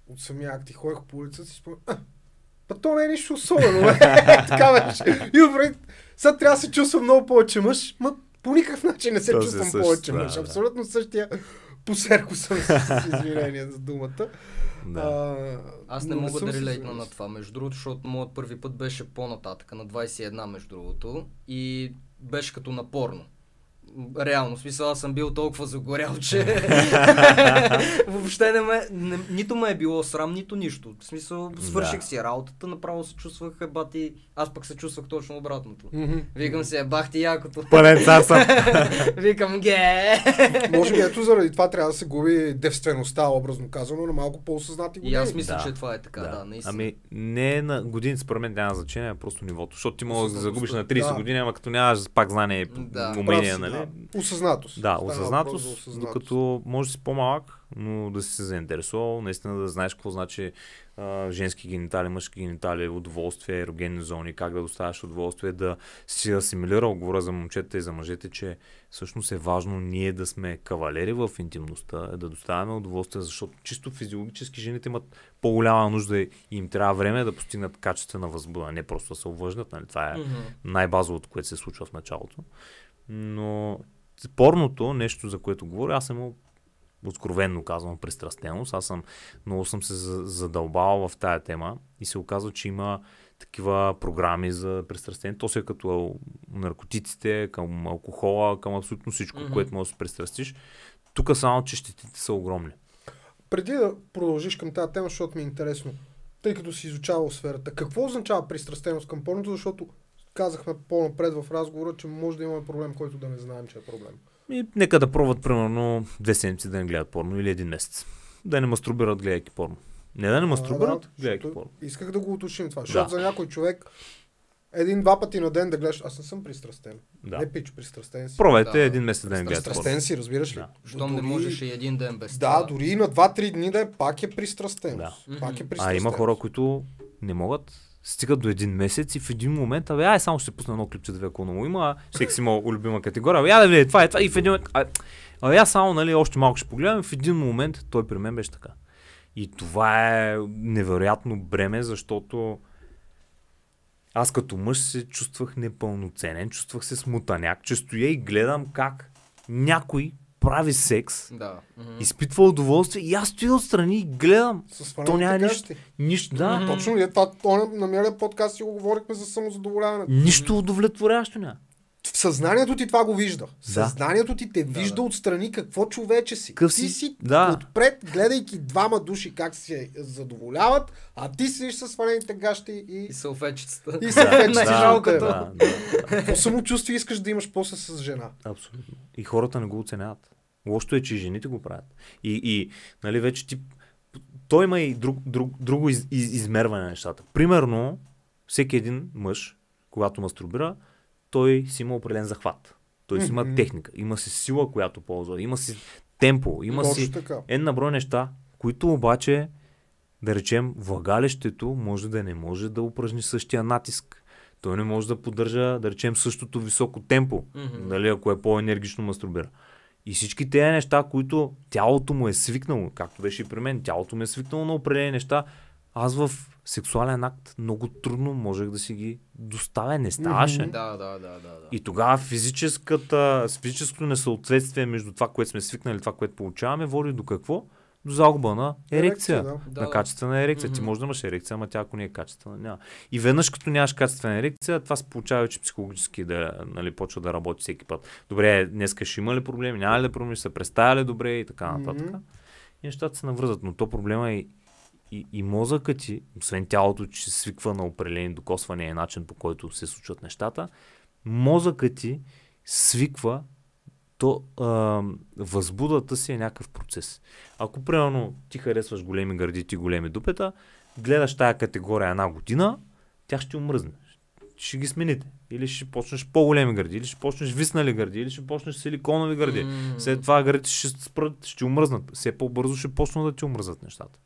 от самия акт и ходих по улицата, си спомням, Па то не е нищо особено. Е, [LAUGHS] така беше. Юбрид, сега трябва да се чувствам много повече мъж, ма по никакъв начин не се Този чувствам повече мъж. Абсолютно същия посерко съм с извинение за думата. Да. А, Аз не, мога да релейтна на това, между другото, защото моят първи път беше по-нататък, на 21, между другото, и беше като напорно. Реално, смисъл, аз съм бил толкова загорял, че [LAUGHS] въобще не ме, не, нито ме е било срам, нито нищо. В смисъл, свърших да. си работата, направо се чувствах е, бати, аз пък се чувствах точно обратното. Mm-hmm. Викам се, бах ти якото. Пълен цар [LAUGHS] Викам ге. Може би ето заради това трябва да се губи девствеността, образно казано, на малко по-осъзнати години. И аз мисля, да. че това е така, да, да наистина. Ами, не е на години, според мен няма значение, а просто нивото. Защото ти можеш да загубиш на 30 да. години, ама като нямаш пак знание, умения, нали? нали? Осъзнатост. Да, осъзнатост, осъзнатост, докато може да си по-малък, но да си се заинтересувал, наистина да знаеш какво значи а, женски генитали, мъжки генитали, удоволствие, ерогенни зони, как да доставяш удоволствие, да си асимилирал, говоря за момчета и за мъжете, че всъщност е важно ние да сме кавалери в интимността, е да доставяме удоволствие, защото чисто физиологически жените имат по-голяма нужда и им трябва време да постигнат качествена възбуда, не просто да се обвъждат. нали? това е mm-hmm. най-базовото, което се случва в началото. Но порното, нещо за което говоря, аз съм откровенно казвам пристрастеност. Аз съм, много съм се задълбал в тая тема и се оказва, че има такива програми за пристрастение. То се е като наркотиците, към алкохола, към абсолютно всичко, mm-hmm. което може да се пристрастиш. Тук само, че щетите са огромни. Преди да продължиш към тази тема, защото ми е интересно, тъй като си изучавал сферата, какво означава пристрастеност към порното, защото казахме по-напред в разговора, че може да имаме проблем, който да не знаем, че е проблем. И нека да пробват примерно две седмици да не гледат порно или един месец. Да не мастурбират гледайки порно. Не да не мастурбират, да, гледайки порно. Исках да го уточним това, защото да. за някой човек един-два пъти на ден да гледаш. Аз не съм пристрастен. Да. Не пич, пристрастен си. Провете да, един месец да не гледаш. Пристрастен си, разбираш ли? Да. Щом дори... не можеш и един ден без. Да, това. дори и на два-три дни да е, пак е пристрастен. Да. Пак е пристрастен. А има хора, които не могат стигат до един месец и в един момент, абе, ай, само ще пусна едно клипче, две, ако му има, всеки си има любима категория, абе, я да видя, това е това е, и в един момент, А я само, нали, още малко ще погледам, в един момент той при мен беше така. И това е невероятно бреме, защото аз като мъж се чувствах непълноценен, чувствах се смутаняк, че стоя и гледам как някой прави секс, да. изпитва удоволствие и аз стоя отстрани и гледам. С то няма нищо. нищо да. Mm-hmm. Точно ли е? това, на миналия подкаст си го говорихме за самозадоволяването. Нищо удовлетворяващо няма. В съзнанието ти това го вижда. Да. Съзнанието ти те да, вижда да. отстрани какво човече си. Къв си? Ти си да. отпред, гледайки двама души как се задоволяват, а ти сидиш с свалените гащи и... И салфечицата. И салфечицата. да, жалката. Да, да, да. По самочувствие искаш да имаш после с жена. Абсолютно. И хората не го оценяват. Лошото е, че жените го правят. И, и нали, вече ти... Той има и друг, друг, друго из, из, измерване на нещата. Примерно, всеки един мъж, когато мастурбира, той си има определен захват. Той си има техника, има си сила, която ползва, има си темпо, има Точно си така. една брой неща, които обаче, да речем, влагалището може да не може да упражни същия натиск. Той не може да поддържа, да речем, същото високо темпо, mm-hmm. Дали, ако е по-енергично мастурбира. И всички тези неща, които тялото му е свикнало, както беше и при мен, тялото ми е свикнало на определени неща, аз в сексуален акт много трудно можех да си ги доставя. Не ставаше. Mm-hmm. Да, да, да, да, да. И тогава физическата, физическото несъответствие между това, което сме свикнали и това, което получаваме, води до какво? до загуба на ерекция. ерекция да. На качествена ерекция. Mm-hmm. Ти може да имаш ерекция, ама тя ако не е качествена, няма. И веднъж като нямаш качествена ерекция, това се получава, че психологически да, нали, почва да работи всеки път. Добре, днес ще има ли проблеми, няма ли да проблеми, ще се представя ли добре и така нататък. Mm-hmm. И нещата се навръзват. но то проблема е и, и мозъка ти, освен тялото, че се свиква на определени докосвания и начин по който се случват нещата, мозъкът ти свиква то а, възбудата си е някакъв процес. Ако, примерно, ти харесваш големи гърди и големи дупета, гледаш тая категория една година, тя ще умръзне. Ще ги смените. Или ще почнеш по-големи гърди, или ще почнеш виснали гърди, или ще почнеш силиконови гърди. Mm. След това гърдите ще спрат, ще умръзнат. Все по-бързо ще почнат да ти умръзнат нещата.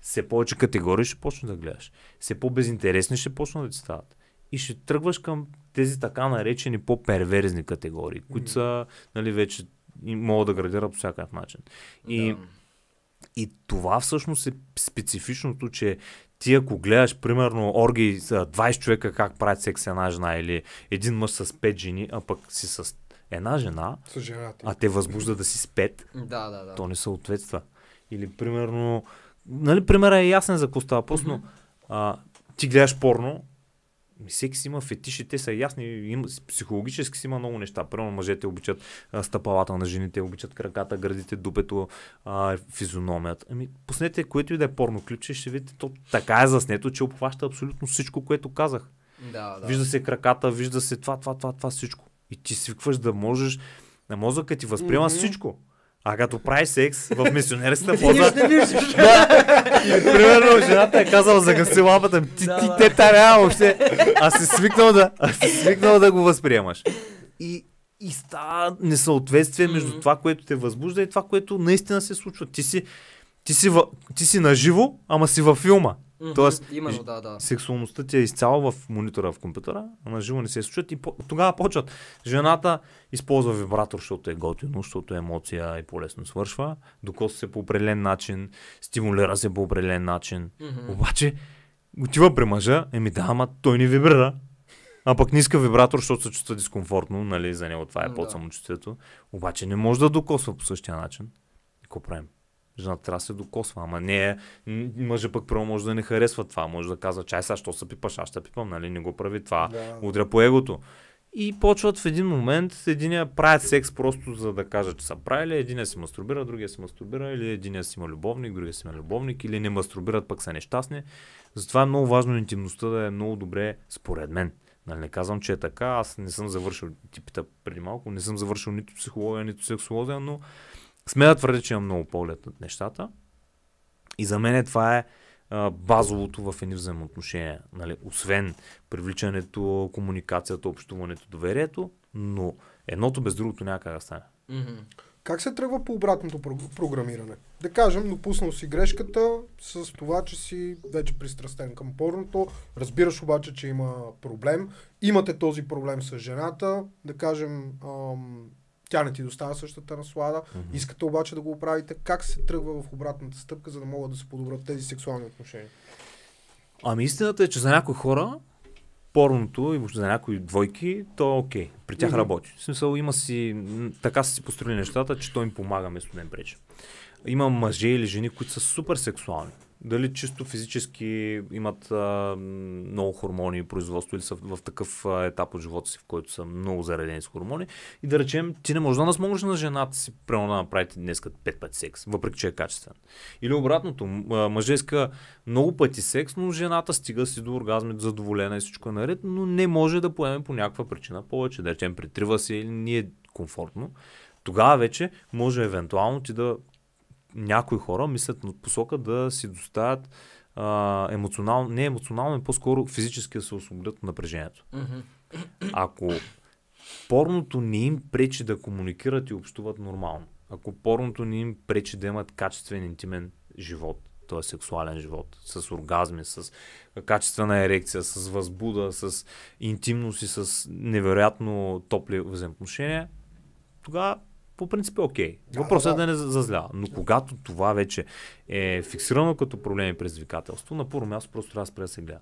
Все повече категории ще почнеш да гледаш. Все по-безинтересни ще почнат да ти стават и ще тръгваш към тези така наречени по-перверзни категории, mm. които са, нали, вече могат да градират по всякакъв начин. И, yeah. и това всъщност е специфичното, че ти ако гледаш, примерно, орги 20 човека как правят секс една жена или един мъж с 5 жени, а пък си с една жена, с а те възбужда да си с 5, да, да, да. то не съответства. Или, примерно, нали, примерът е ясен за коста просто въпрос, mm-hmm. но ти гледаш порно всеки си има фетиши, те са ясни, има, психологически си има много неща. Примерно мъжете обичат а, стъпалата на жените, обичат краката, гърдите, дупето, а, физиономията. Ами, пуснете което и да е порно клипче, ще видите, то така е заснето, че обхваща абсолютно всичко, което казах. Да, да. Вижда се краката, вижда се това, това, това, това, всичко. И ти свикваш да можеш, на мозъка ти възприема mm-hmm. всичко. А като прави секс в мисионерската поза... Ти виждаш. примерно жената е казала, загаси лампата, ти, ти те таря въобще. Аз си свикнал да, аз си свикнал да го възприемаш. И, и става несъответствие между mm-hmm. това, което те възбужда и това, което наистина се случва. Ти си, ти си, ти си наживо, ама си във филма. Mm-hmm, Тоест, именно, да, да. сексуалността ти е изцяло в монитора в компютъра, а на живо не се случват и по- тогава почват. Жената използва вибратор, защото е готино, защото е емоция и по-лесно свършва, докосва се по определен начин, стимулира се по определен начин. Mm-hmm. Обаче, отива при мъжа, еми да, ама той не вибрира. А пък не иска вибратор, защото се чувства дискомфортно, нали, за него това е mm-hmm, под самочувствието. Обаче не може да докосва по същия начин. И Какво правим? жената трябва да се докосва. Ама не, е, мъжа пък първо може да не харесва това, може да казва, чай сега, що се пипаш, аз ще пипам, нали, не го прави това, да. удря по егото. И почват в един момент, единия правят секс просто за да кажат, че са правили, единия се мастурбира, другия се мастурбира, или единия си има любовник, другия си има любовник, или не мастурбират, пък са нещастни. Затова е много важно интимността да е много добре, според мен. Нали, не казвам, че е така, аз не съм завършил, типита преди малко, не съм завършил нито психология, нито сексология, но сме да твърде, че имам много поглед от нещата. И за мен това е базовото в едни взаимоотношения. Нали? Освен привличането, комуникацията, общуването, доверието, но едното без другото някак да стане. Как се тръгва по обратното програмиране? Да кажем, допуснал си грешката с това, че си вече пристрастен към порното, разбираш обаче, че има проблем, имате този проблем с жената, да кажем, тя не ти доставя същата наслада. Mm-hmm. Искате обаче да го оправите. Как се тръгва в обратната стъпка, за да могат да се подобрят тези сексуални отношения? Ами истината е, че за някои хора порното и въобще за някои двойки, то е окей. Okay. При тях mm-hmm. работи. В смисъл има си, така са си построили нещата, че той им помага вместо да им пречи. Има мъже или жени, които са супер сексуални. Дали чисто физически имат а, много хормони и производство или са в, в такъв а, етап от живота си, в който са много заредени с хормони. И да речем, ти не можеш да насмогнеш на жената си, прямо да направите днес пет пъти секс, въпреки че е качествен. Или обратното, мъже иска много пъти секс, но жената стига си до оргазм, задоволена и всичко е наред, но не може да поеме по някаква причина повече. Да речем, притрива се или ни е комфортно тогава вече може евентуално ти да някои хора мислят на посока да си доставят а, емоционално, не емоционално, но по-скоро физически да се освободят от напрежението. Mm-hmm. Ако порното не им пречи да комуникират и общуват нормално, ако порното не им пречи да имат качествен интимен живот, т.е. сексуален живот, с оргазми, с качествена ерекция, с възбуда, с интимност и с невероятно топли взаимоотношения, тогава по принцип е окей. Okay. Въпросът е да, да, е да не зазлява. Но да. когато това вече е фиксирано като проблем и предизвикателство, на първо място просто трябва да спре да се гледа.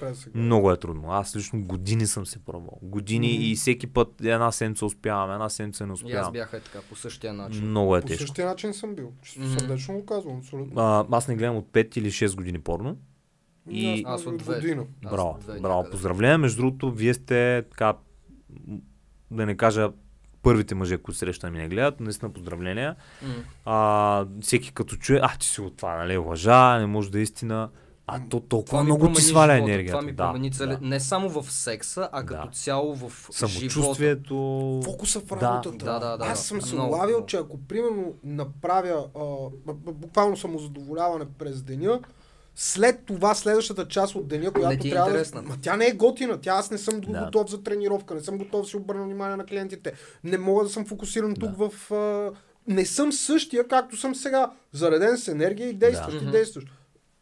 Да Много е трудно. Аз лично години съм се пробвал. Години mm и всеки път една седмица успявам, една седмица не успявам. И аз бях е така, по същия начин. Много е по тежко. По същия начин съм бил. mm Сърдечно го казвам, абсолютно. А, аз не гледам от 5 или 6 години порно. И... Аз от 2. Година. Браво, браво. Поздравления. Между другото, вие сте така, да не кажа първите мъже, ако срещам и не гледат, наистина поздравления. Mm. А, всеки като чуе, а ти си от това, нали, лъжа, не може да е истина. А то толкова това много ти сваля живота, енергията. Това ми да, промени да. не само в секса, а като да. цяло в самочувствието. Живота. Фокуса в работата. Да, да, да, Аз съм се много... улавил, че ако примерно направя а, буквално самозадоволяване през деня, след това следващата част от деня, която не ти е трябва интересна. да... Ма тя не е готина. Тя аз не съм да. готов за тренировка, не съм готов да си обърна внимание на клиентите. Не мога да съм фокусиран да. тук в... А... Не съм същия, както съм сега. Зареден с енергия и действащ, да. и действащ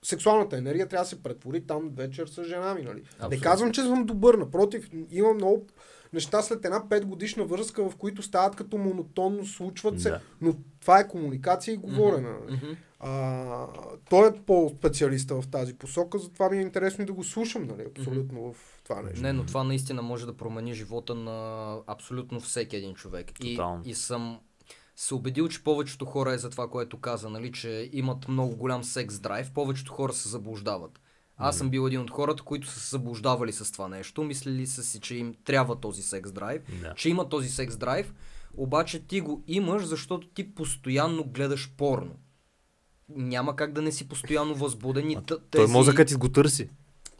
сексуалната енергия трябва да се претвори там вечер с жена ми, нали? Абсолютно. Не казвам, че съм добър, напротив, имам много неща след една 5 годишна връзка, в които стават като монотонно, случват се, да. но това е комуникация и говорена. Нали? Mm-hmm. А, той е по-специалиста в тази посока, затова ми е интересно и да го слушам, нали, абсолютно mm-hmm. в това нещо. Не, но това наистина може да промени живота на абсолютно всеки един човек. И, и съм се убедил, че повечето хора е за това, което каза, нали, че имат много голям секс драйв, повечето хора се заблуждават. Аз съм бил един от хората, които са се заблуждавали с това нещо. Мислили са си, че им трябва този секс драйв, да. че има този секс драйв, обаче ти го имаш, защото ти постоянно гледаш порно. Няма как да не си постоянно възбуден и е тези... Той мозъкът ти го търси.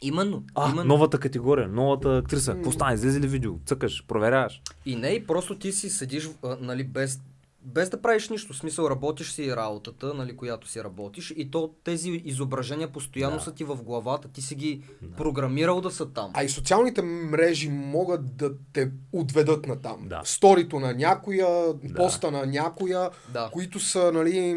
Именно. А, именно. новата категория, новата актриса. Какво стане? Излезе ли видео? Цъкаш, проверяваш. И не, и просто ти си седиш, а, нали, без без да правиш нищо, в смисъл работиш си работата, нали, която си работиш и то тези изображения постоянно да. са ти в главата, ти си ги да. програмирал да са там. А и социалните мрежи могат да те отведат на там. Да. Сторито на някоя, да. поста на някоя, да. които са нали,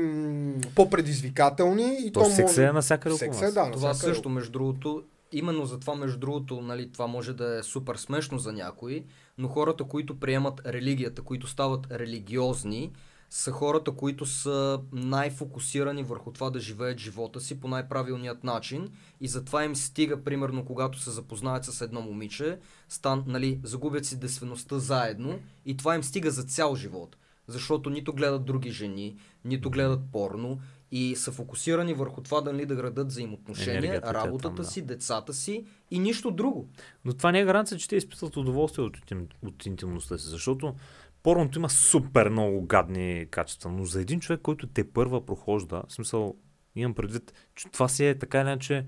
по-предизвикателни. И то, то секса е на всяка е, Това също, между другото, именно за това, между другото, нали, това може да е супер смешно за някои, но хората, които приемат религията, които стават религиозни, са хората, които са най-фокусирани върху това да живеят живота си по най-правилният начин и затова им стига, примерно, когато се запознаят с едно момиче, стан, нали, загубят си десвеността заедно и това им стига за цял живот. Защото нито гледат други жени, нито гледат порно, и са фокусирани върху това дали да градат взаимоотношения, Енергията работата там, да. си, децата си и нищо друго. Но това не е гаранция, че те изпитват удоволствие от, от интимността си, защото порното има супер много гадни качества, но за един човек, който те първа прохожда, в смисъл имам предвид, че това си е така иначе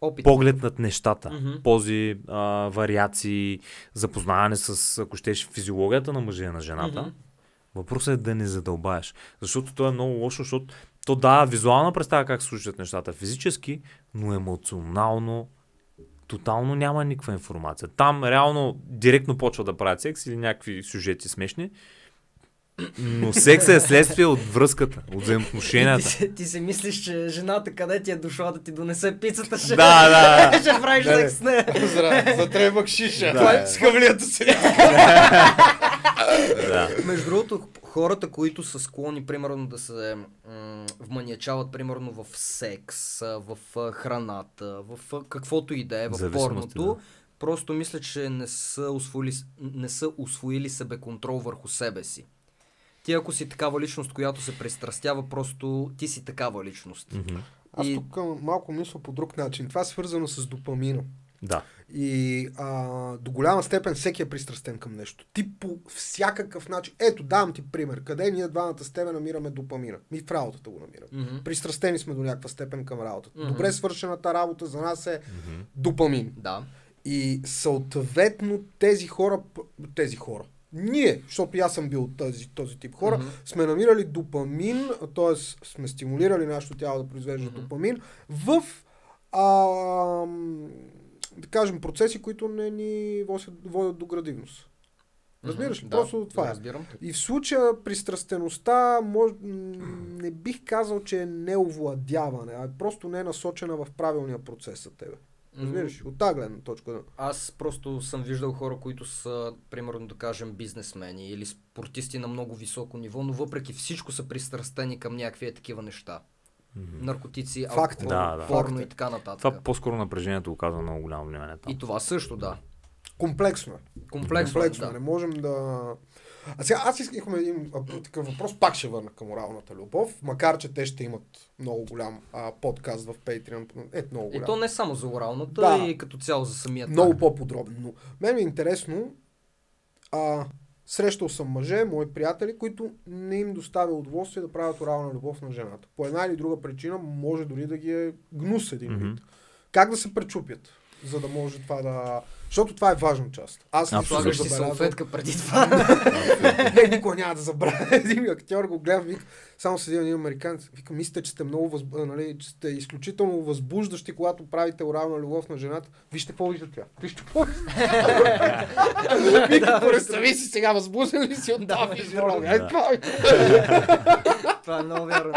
Опит. поглед над нещата, mm-hmm. пози, а, вариации, запознаване с, ако щеш, физиологията на мъжа и на жената. Mm-hmm. Въпросът е да не задълбаеш. Защото то е много лошо, защото то да, визуална представа как се случват нещата физически, но емоционално тотално няма никаква информация. Там реално директно почва да правят секс или някакви сюжети смешни. Но секса е следствие от връзката, от взаимоотношенията. Ти, ти, ти си мислиш, че жената къде ти е дошла да ти донесе пицата, ще, да, да, [LAUGHS] ще правиш да, секс с нея. Затребах шиша. Да, Това е с хавлията си. [LAUGHS] да. Между другото, хората, които са склонни, примерно, да се вманячават, примерно, в секс, в храната, в каквото и да е, в порното, да. просто мисля, че не са, усвоили, не са усвоили себе контрол върху себе си. Ти ако си такава личност, която се пристрастява, просто ти си такава личност. Mm-hmm. Аз и... тук малко мисля по друг начин. Това е свързано с допамина. Да. И а, до голяма степен всеки е пристрастен към нещо. Ти по всякакъв начин. Ето, давам ти пример. Къде ние двамата с тебе намираме допамина? Ми в работата го намираме. Mm-hmm. Пристрастени сме до някаква степен към работата. Mm-hmm. Добре свършената работа за нас е mm-hmm. допамин. Да. И съответно тези хора, тези хора, ние, защото аз съм бил този, този тип хора, mm-hmm. сме намирали допамин, т.е. сме стимулирали нашето тяло да произвежда mm-hmm. допамин в а, да кажем, процеси, които не ни водят, водят до градивност. Разбираш ли? Да, Просто това е. да, е. Разбирам. И в случая пристрастеността мож... не бих казал, че е неовладяване, а е просто не е насочена в правилния процес за тебе. Разбираш, mm-hmm. от тази гледна точка. Аз просто съм виждал хора, които са, примерно да кажем, бизнесмени или спортисти на много високо ниво, но въпреки всичко са пристрастени към някакви такива неща наркотици, Факт. алкохол, да, да. порно Факт. Е. и така нататък. Това по-скоро напрежението оказва много голямо внимание. Там. И това също, да. Комплексно е. Комплексно, е, Комплексно е. да. Не можем да... А сега аз искахме един такъв въпрос, пак ще върна към моралната любов, макар че те ще имат много голям а, подкаст в Patreon. Е, много голям. И то не само за моралната, да. и като цяло за самия. Много по-подробно. Мен ми е интересно, а, Срещал съм мъже, мои приятели, които не им доставя удоволствие да правят орална любов на жената. По една или друга причина може дори да ги е гнус един вид. Mm-hmm. Как да се пречупят, за да може това да защото това е важна част. Аз не слагаш си салфетка преди [LAUGHS] това. не, никога няма да забравя. [LAUGHS] Един актьор го гледам, вика, само седи един американец. Вика, мисля, че сте много възб... нали, че сте изключително възбуждащи, когато правите орална любов на жената. Вижте какво вижда тя. Вижте какво вижда. [LAUGHS] представи си сега, възбужден ли си от това физиология? Това е много вярно.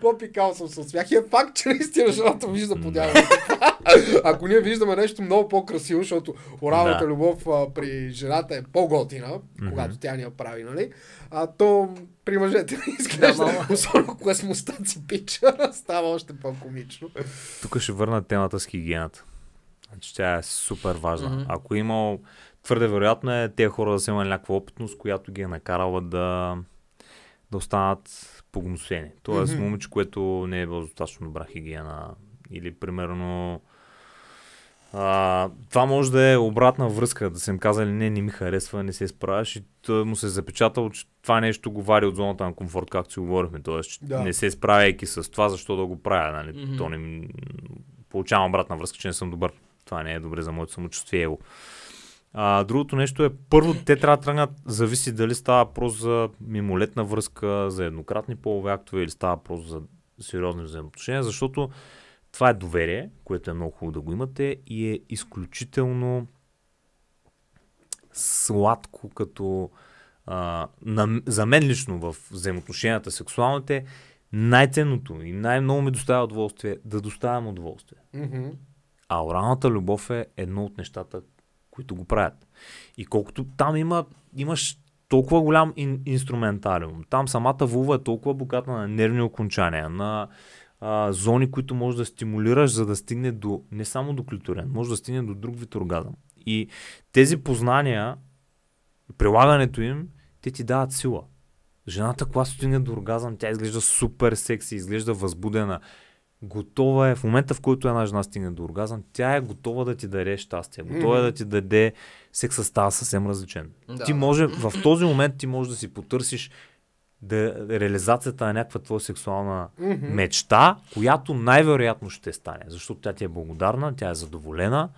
По-пикал съм с смях и е факт, че наистина жената вижда подява. [LAUGHS] Ако ние виждаме нещо много по-красиво, защото оралната да. любов а, при жената е по-готина, mm-hmm. когато тя ни я прави, нали? А то при мъжете [LAUGHS] изглежда, да, особено кога с мустаци пича, [LAUGHS] става още по-комично. Тук ще върна темата с хигиената. Значи тя е супер важна. Mm-hmm. Ако е имал твърде вероятно е тези хора да са имали някаква опитност, която ги е накарала да, да останат погносени. Тоест mm-hmm. момиче, което не е било достатъчно добра хигиена или примерно а, това може да е обратна връзка, да са им казали не, не ми харесва, не се справяш и той му се е запечатал, че това нещо го вари от зоната на комфорт, както си говорихме. т.е. че да. не се справяйки с това, защо да го правя. Нали? Mm-hmm. То не... Получавам обратна връзка, че не съм добър. Това не е добре за моето самочувствие. Его. А, другото нещо е, първо те трябва да тръгнат, зависи дали става просто за мимолетна връзка, за еднократни полови актове или става просто за сериозни взаимоотношения, защото това е доверие, което е много хубаво да го имате и е изключително сладко като а, на, за мен лично в взаимоотношенията сексуалните най-ценното и най-много ми доставя удоволствие да доставям удоволствие. Mm-hmm. А оралната любов е едно от нещата, които го правят. И колкото там има, имаш толкова голям ин, инструментариум. Там самата вулва е толкова богата на нервни окончания, на а, зони, които можеш да стимулираш, за да стигне до, не само до клиторен, може да стигне до друг вид оргазъм. И тези познания, прилагането им, те ти дават сила. Жената, когато стигне до оргазъм, тя изглежда супер секси, изглежда възбудена. Готова е, в момента в който една жена стигне до оргазъм, тя е готова да ти даде щастие, готова е да ти даде секса става съвсем различен. Да. Ти може, в този момент ти можеш да си потърсиш да, реализацията на някаква твоя сексуална mm-hmm. мечта, която най-вероятно ще стане, защото тя ти е благодарна, тя е задоволена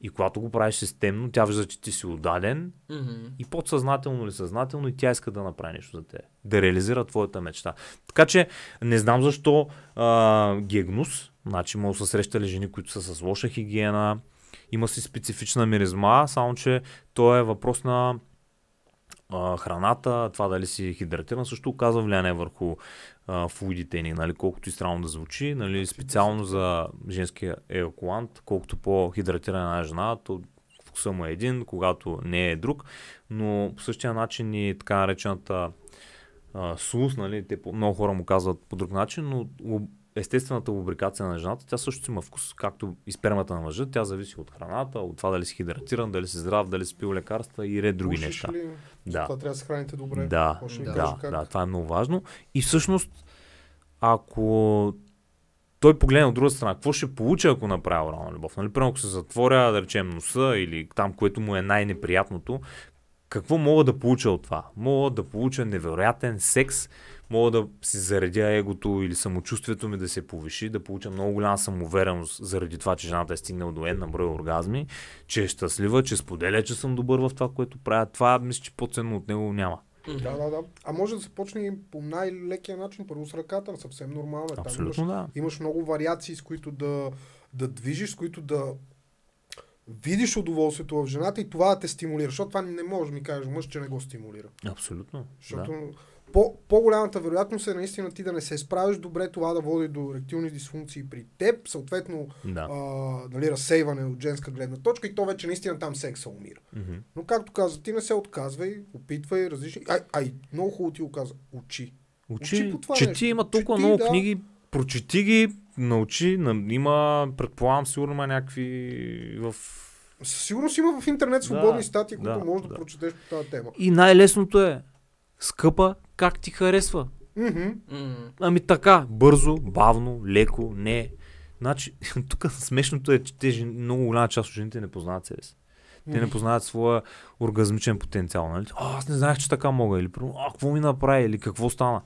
и когато го правиш системно, тя вижда, че ти си отдаден mm-hmm. и подсъзнателно или съзнателно и тя иска да направи нещо за те. Да реализира твоята мечта. Така че не знам защо а, гегнус, Значи мога да са срещали жени, които са с лоша хигиена, има си специфична миризма, само че то е въпрос на храната, това дали си хидратиран, също оказва влияние върху фуидите флуидите ни, нали, колкото и странно да звучи, нали, специално за женския еокулант, колкото по-хидратирана е една жена, то вкуса му е един, когато не е друг, но по същия начин и така наречената сус, нали, те, много хора му казват по друг начин, но естествената лубрикация на жената, тя също има вкус, както и спермата на мъжа. Тя зависи от храната, от това дали си хидратиран, дали си здрав, дали си пил лекарства и ред други Пушиш неща. Ли? Да. Това трябва да се храните добре. Да, да, да, да, това е много важно. И всъщност, ако той погледне от друга страна, какво ще получи, ако направя орална любов? Нали, примерно, ако се затворя, да речем, носа или там, което му е най-неприятното, какво мога да получа от това? Мога да получа невероятен секс, мога да си заредя егото или самочувствието ми да се повиши, да получа много голяма самоувереност заради това, че жената е стигнала до една брой оргазми, че е щастлива, че споделя, че съм добър в това, което правя. Това мисля, че по-ценно от него няма. Да, да, да. А може да се почне по най-лекия начин, първо с ръката, съвсем нормално. Абсолютно Там имаш, да. Имаш много вариации, с които да, да движиш, с които да видиш удоволствието в жената и това да те стимулира. Защото това не може да ми кажеш мъж, че не го стимулира. Абсолютно. Защото да по, по-голямата вероятност е наистина ти да не се справиш добре, това да води до ректилни дисфункции при теб, съответно да. а, нали, разсейване от женска гледна точка и то вече наистина там секса умира. Mm-hmm. Но както каза, ти не се отказвай, опитвай различни... Ай, ай много хубаво ти го каза. Учи. Учи, учи по това нещо. има толкова чети, много да. книги, прочети ги, научи, има, предполагам, сигурно има някакви в със сигурност има в интернет свободни да, статии, които да, можеш да, да прочетеш по тази тема. И най-лесното е скъпа, как ти харесва. Mm-hmm. Mm-hmm. Ами така, бързо, бавно, леко, не. Значи, [LAUGHS] тук смешното е, че те много голяма част от жените не познават себе си. Те не познават своя оргазмичен потенциал. Нали? А, аз не знаех, че така мога. Или, а, какво ми направи? Или какво стана?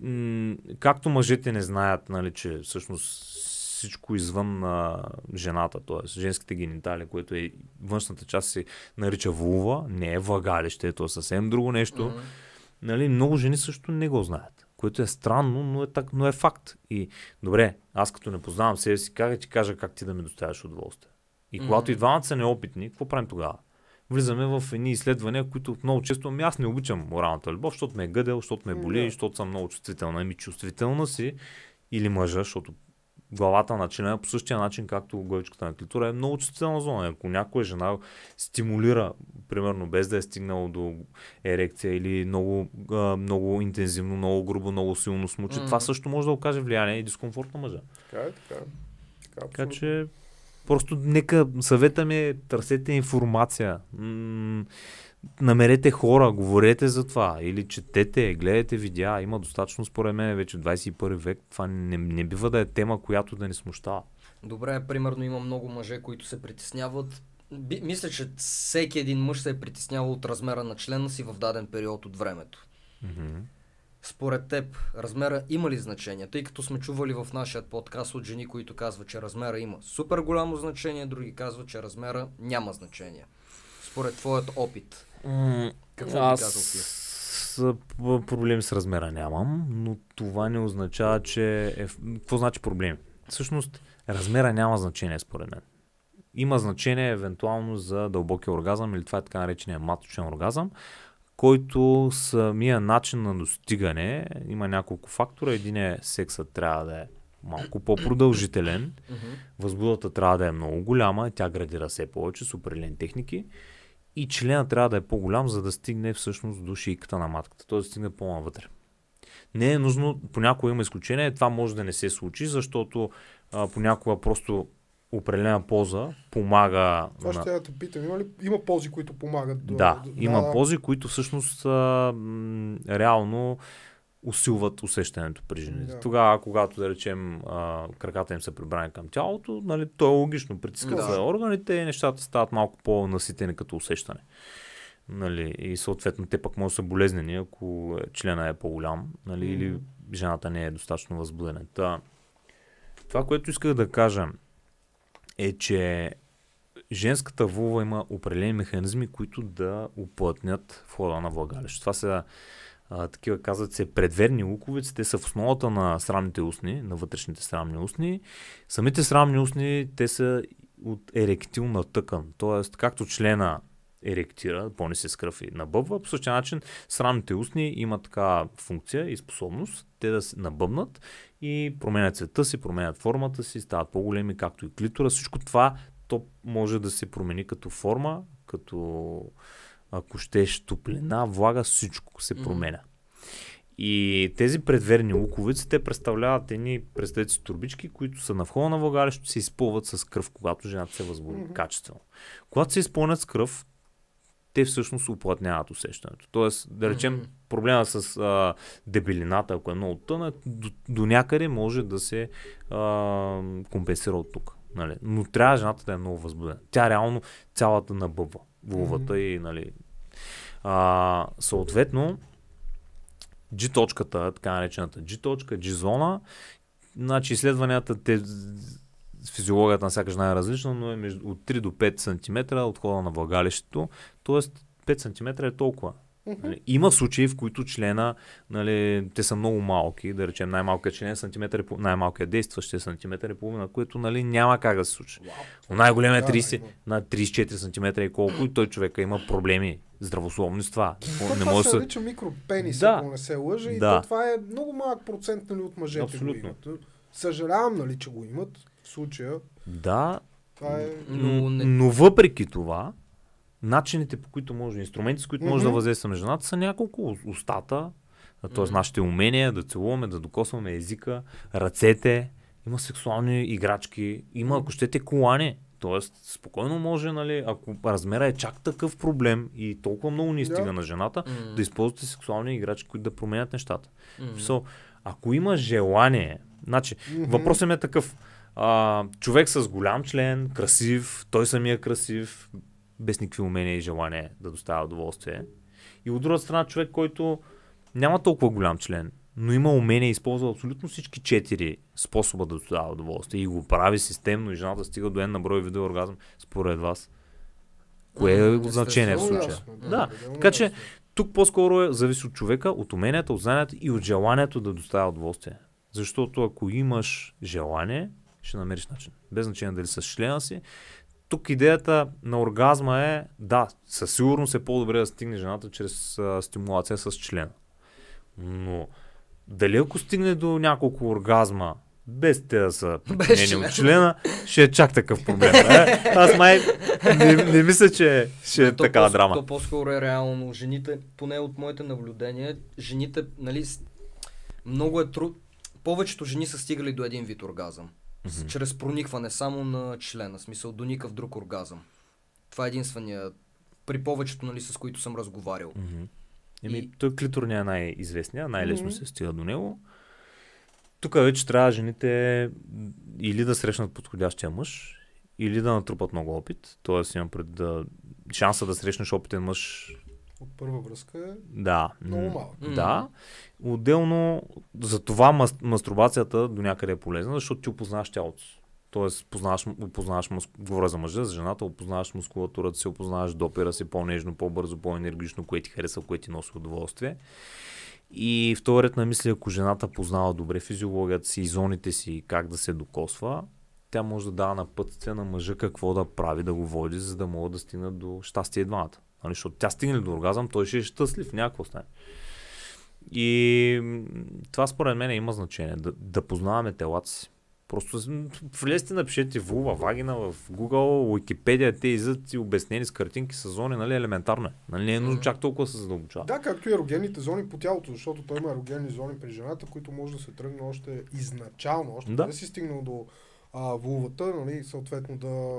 М- както мъжете не знаят, нали, че всъщност всичко извън а, жената, т.е. женските генитали, което е външната част се нарича вулва, не е влагалище, ето е съвсем друго нещо. Mm-hmm. Нали, много жени също не го знаят, което е странно, но е, так, но е факт. И добре, аз като не познавам себе си, как ти кажа как ти да ми доставяш удоволствие? И mm-hmm. когато и двамата са неопитни, какво правим тогава? влизаме в едни изследвания, които много често, ами аз не обичам моралната любов, защото ме е гъдел, защото ме е, боли, mm-hmm. защото съм много чувствителна. Ами чувствителна си или мъжа, защото главата на члена по същия начин, както гойчката на клитора е много чувствителна зона. Ако някоя жена стимулира, примерно без да е стигнала до ерекция или много, много интензивно, много грубо, много силно смучи, mm. това също може да окаже влияние и дискомфорт на мъжа. Така е, така е. Така, така че Просто нека съвета ми е търсете информация. М- намерете хора, говорете за това, или четете, гледайте видеа, има достатъчно според мен вече 21 век, това не, не бива да е тема, която да не смущава. Добре, примерно има много мъже, които се притесняват. Би, мисля, че всеки един мъж се е притеснявал от размера на члена си в даден период от времето. Mm-hmm. Според теб, размера има ли значение? Тъй като сме чували в нашия подкаст от жени, които казват, че размера има супер голямо значение, други казват, че размера няма значение. Според твоят опит, какво аз... казал ти? С, проблем с размера нямам, но това не означава, че е... Какво значи проблем? Всъщност, размера няма значение според мен. Има значение евентуално за дълбокия оргазъм или това е така наречения маточен оргазъм, който самия начин на достигане има няколко фактора. Един е секса трябва да е малко по-продължителен, възбудата трябва да е много голяма, тя градира все повече с определени техники. Uh, и члена трябва да е по-голям, за да стигне всъщност до шийката на матката, т.е. да стигне по-навътре. Не е нужно, понякога има изключение, това може да не се случи, защото а, понякога просто определена полза помага. Това на... ще да те питам. Има, ли, има ползи, които помагат? До, да, до, има да... ползи, които всъщност а, м, реално усилват усещането при жените. Да. Тогава, когато, да речем, а, краката им са прибрани към тялото, нали, то е логично. Притискат да. се органите и нещата стават малко по-наситени като усещане. Нали, и съответно те пък могат да са болезнени, ако е, члена е по-голям нали, mm или жената не е достатъчно възбудена. Та, това, което исках да кажа е, че женската вулва има определени механизми, които да уплътнят входа на влагалище. Това са а, такива казват се предверни луковици, те са в основата на срамните устни, на вътрешните срамни устни. Самите срамни устни, те са от еректилна тъкан, т.е. както члена еректира, пълни се с кръв и набъбва. По същия начин срамните устни имат така функция и способност те да се набъбнат и променят цвета си, променят формата си, стават по-големи, както и клитора. Всичко това то може да се промени като форма, като ако щеш, топлина, е влага, всичко се променя. И тези предверни луковици, те представляват едни, представете турбички, които са на входа на влагалището, се изпълват с кръв, когато жената се възбуди mm-hmm. качествено. Когато се изпълнят с кръв, те всъщност уплътняват усещането. Тоест, да речем, mm-hmm. проблема с а, дебелината, ако е много тъна, до, до някъде може да се а, компенсира от тук. Нали? Но трябва жената да е много възбудена. Тя реално цялата набъбва вулвата mm-hmm. и нали. А, съответно, G-точката, така наречената G-точка, G-зона, значи изследванията те физиологията на всяка жена е различна, но е между, от 3 до 5 см от хода на влагалището. Тоест 5 см е толкова. Нали, има случаи, в които члена, нали, те са много малки, да речем най-малкият член е сантиметър и половина, най-малкият действащ е сантиметър и половина, което нали, няма как да се случи. Но най-големият е 30, на 34 сантиметра и колко и той човека има проблеми здравословни с това. [LAUGHS] не може се нарича микропенис, да. ако не се лъжа. Да. И то, това е много малък процент нали, от мъжете Абсолютно. го имат. Съжалявам, нали, че го имат в случая. Да, това е... но, не... но въпреки това, начините по които може, инструментите, с които може mm-hmm. да въздействаме жената са няколко. Устата, т.е. Mm-hmm. нашите умения да целуваме, да докосваме езика, ръцете, има сексуални играчки, има, ако щете, колани. Тоест, спокойно може, нали, ако размера е чак такъв проблем и толкова много ни стига yeah. на жената, mm-hmm. да използвате сексуални играчки, които да променят нещата. Mm-hmm. So, ако има желание, значи, mm-hmm. въпросът ми е такъв. А, човек с голям член, красив, той самия е красив, без никакви умения и желание да доставя удоволствие. И от друга страна човек, който няма толкова голям член, но има умение и използва абсолютно всички четири способа да доставя удоволствие и го прави системно и жената стига до една брой видео оргазъм, според вас. Кое е от значение в случая? Да, да, така че тук по-скоро е, зависи от човека, от уменията, от знанието и от желанието да доставя удоволствие. Защото ако имаш желание, ще намериш начин. Без значение дали с члена си, тук идеята на оргазма е, да, със сигурност е по-добре да стигне жената чрез а, стимулация с член. Но дали ако стигне до няколко оргазма, без те да са подчинени от члена, ще е чак такъв проблем. Е? Аз май не, не мисля, че ще е такава по- драма. То по-скоро е реално. Жените, поне от моите наблюдения, жените, нали, много е труд. Повечето жени са стигали до един вид оргазъм mm-hmm. чрез проникване само на члена, смисъл до никакъв друг оргазъм. Това е единствения, при повечето, нали, с които съм разговарял. Mm-hmm. Еми, и... той клиторния е най-известния, най-лесно mm-hmm. се стига до него. Тук вече трябва жените или да срещнат подходящия мъж, или да натрупат много опит. Тоест имам пред да... шанса да срещнеш опитен мъж от първа връзка е да. много малък. Да. Отделно, за това мастурбацията до някъде е полезна, защото ти опознаваш тялото Тоест, познаваш, опознаваш, говоря за мъжа, за жената, опознаваш мускулатурата си, опознаваш допира си по-нежно, по-бързо, по-енергично, което ти харесва, което ти носи удоволствие. И вторият на мисли, ако жената познава добре физиологията си и зоните си, как да се докосва, тя може да дава на напътствие на мъжа какво да прави, да го води, за да могат да стигнат до щастие двамата. Нали, защото тя стигне до оргазъм, той ще е щастлив, някакво стане. И това според мен има значение, да, да познаваме телата си. Просто влезте, напишете в Вагина, в Google, Wikipedia, те излизат и обяснени с картинки с зони, нали, елементарно е. Нали, не е нужно чак толкова се задълбочава. Да, както и ерогенните зони по тялото, защото той има ерогенни зони при жената, които може да се тръгне още изначално, още да, да си стигнал до а, вулвата, нали, съответно да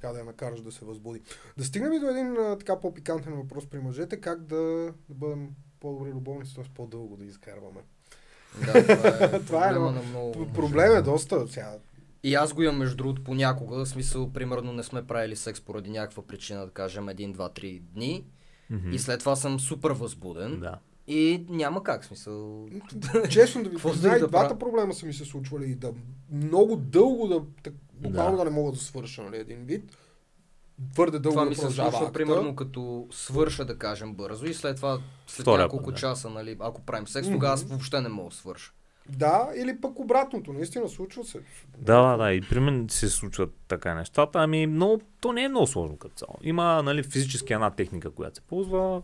така да я накараш да се възбуди. Да стигнем и до един а, така по-пикантен въпрос при мъжете, как да, да бъдем по-добри любовници, т.е. по-дълго да изкарваме. Да, това е, [LAUGHS] това е но... на много. Проблем е доста сега. И аз го имам между другото понякога, в смисъл, примерно не сме правили секс поради някаква причина, да кажем, един, два, три дни. Mm-hmm. И след това съм супер възбуден. Да. И няма как смисъл. Честно да ви кажа, да двата прав... проблема са ми се случвали. И Да много дълго да, буквално да. да не мога да свърша нали, един вид. Твърде дълго това ми се случва, акта. примерно като свърша, да кажем, бързо и след това, след Втория няколко път, часа, нали, ако правим секс, mm-hmm. тогава аз въобще не мога да свърша. Да, или пък обратното, наистина случва се. Да, да, да, и при мен се случват така нещата, ами много, то не е много сложно като цяло. Има нали, физически една техника, която се ползва.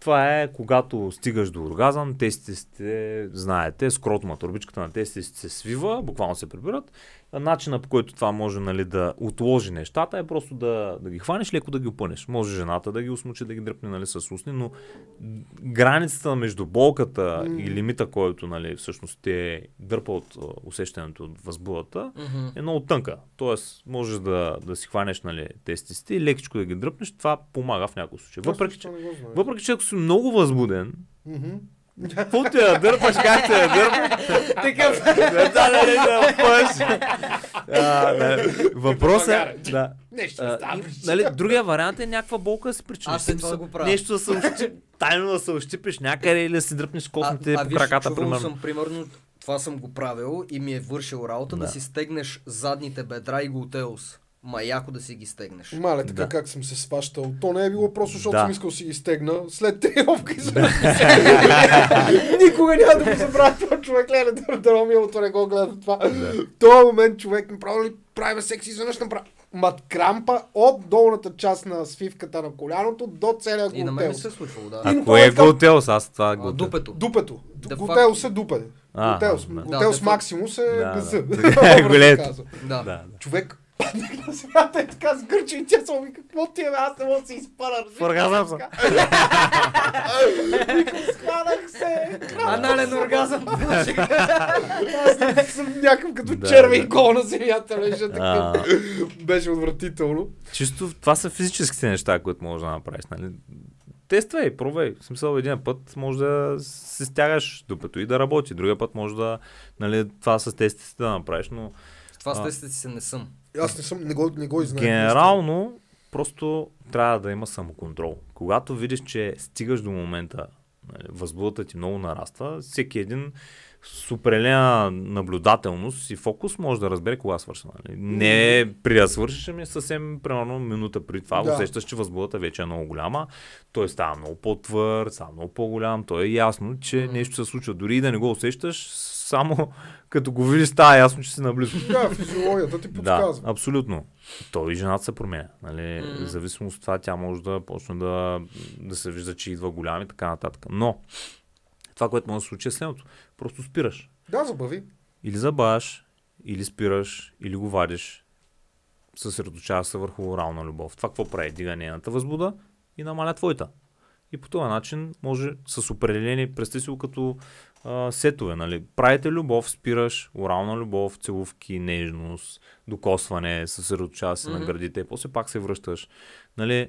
Това е когато стигаш до оргазъм, тестите, знаете, скротма, турбичката на тестите се свива, буквално се прибират начина по който това може нали, да отложи нещата е просто да, да ги хванеш леко да ги опънеш. Може жената да ги усмучи, да ги дръпне нали, с устни, но границата между болката mm. и лимита, който нали, всъщност те дърпа от усещането от възбудата, mm-hmm. е много тънка. Тоест, можеш да, да си хванеш нали, тестисти и лекичко да ги дръпнеш, това помага в някои случаи. Въпреки, че, е е. въпреки, че ако си много възбуден, mm-hmm Каквото я дърпаш, както я дърпаш. Такъв. Да, да, не, да, пъш. Въпросът е... Да. Нещо нали, другия вариант е някаква болка да си причини. Аз това го правя. Нещо да се ощипиш, тайно да се ощипиш някъде или да си дръпнеш колкото по краката, примерно. съм, примерно, това съм го правил и ми е вършил работа да, си стегнеш задните бедра и глутеус ма яко да си ги стегнеш. Мале, така да. как съм се сващал. То не е било просто, защото да. съм искал си ги стегна. След тренировка и [LAUGHS] да. [LAUGHS] Никога няма да го забравя това човек. Леле, да ми е не го гледа това. Да. този момент човек ми прави ли правим секси, изведнъж направи. Мат крампа от долната част на свивката на коляното до целия глутел. И на мен се е случва, да. А кое е глутел? Аз това глутел. Дупето. Дупето. Глутел се дупе. Глутел с максимум е [LAUGHS] се да. Човек, паднах на земята и така сгърчи, и тя само ми какво ти е, аз не мога да се изпада. Оргазъм съм. Схванах се. Анален оргазъм. аз съм някакъв като и гол на земята лежа Беше отвратително. Чисто това са физическите неща, които можеш да направиш. Нали? тествай, пробвай. В смисъл, един път може да се стягаш докато и да работи. Другия път може да, нали, това с тестите да направиш, но... това а... с тестите си не съм. Аз не, съм, не, го, не го изнаем. Генерално, просто трябва да има самоконтрол. Когато видиш, че стигаш до момента, нали, възбудата ти много нараства, всеки един с определена наблюдателност и фокус може да разбере кога свършва. Нали? Не при да свършиш, ами съвсем примерно минута при това да. усещаш, че възбудата вече е много голяма. Той става много по-твърд, става много по-голям. Той е ясно, че mm. нещо се случва. Дори и да не го усещаш, само като го видиш, става ясно, че си наблизо. Да, физиологията ти подсказва. Да, абсолютно. Той и жената се променя. Нали? Mm. В зависимост от това, тя може да почне да, да се вижда, че идва голям и така нататък. Но, това, което може да се случи е следното. Просто спираш. Да, забави. Или забаваш, или спираш, или го вадиш. Съсредоточава се върху орална любов. Това какво прави? Дига нейната възбуда и намаля твоята. И по този начин може с определени, представи си като а, сетове, нали? Правите любов, спираш, орална любов, целувки, нежност, докосване, съсредоточава се mm-hmm. на градите, после пак се връщаш. Нали?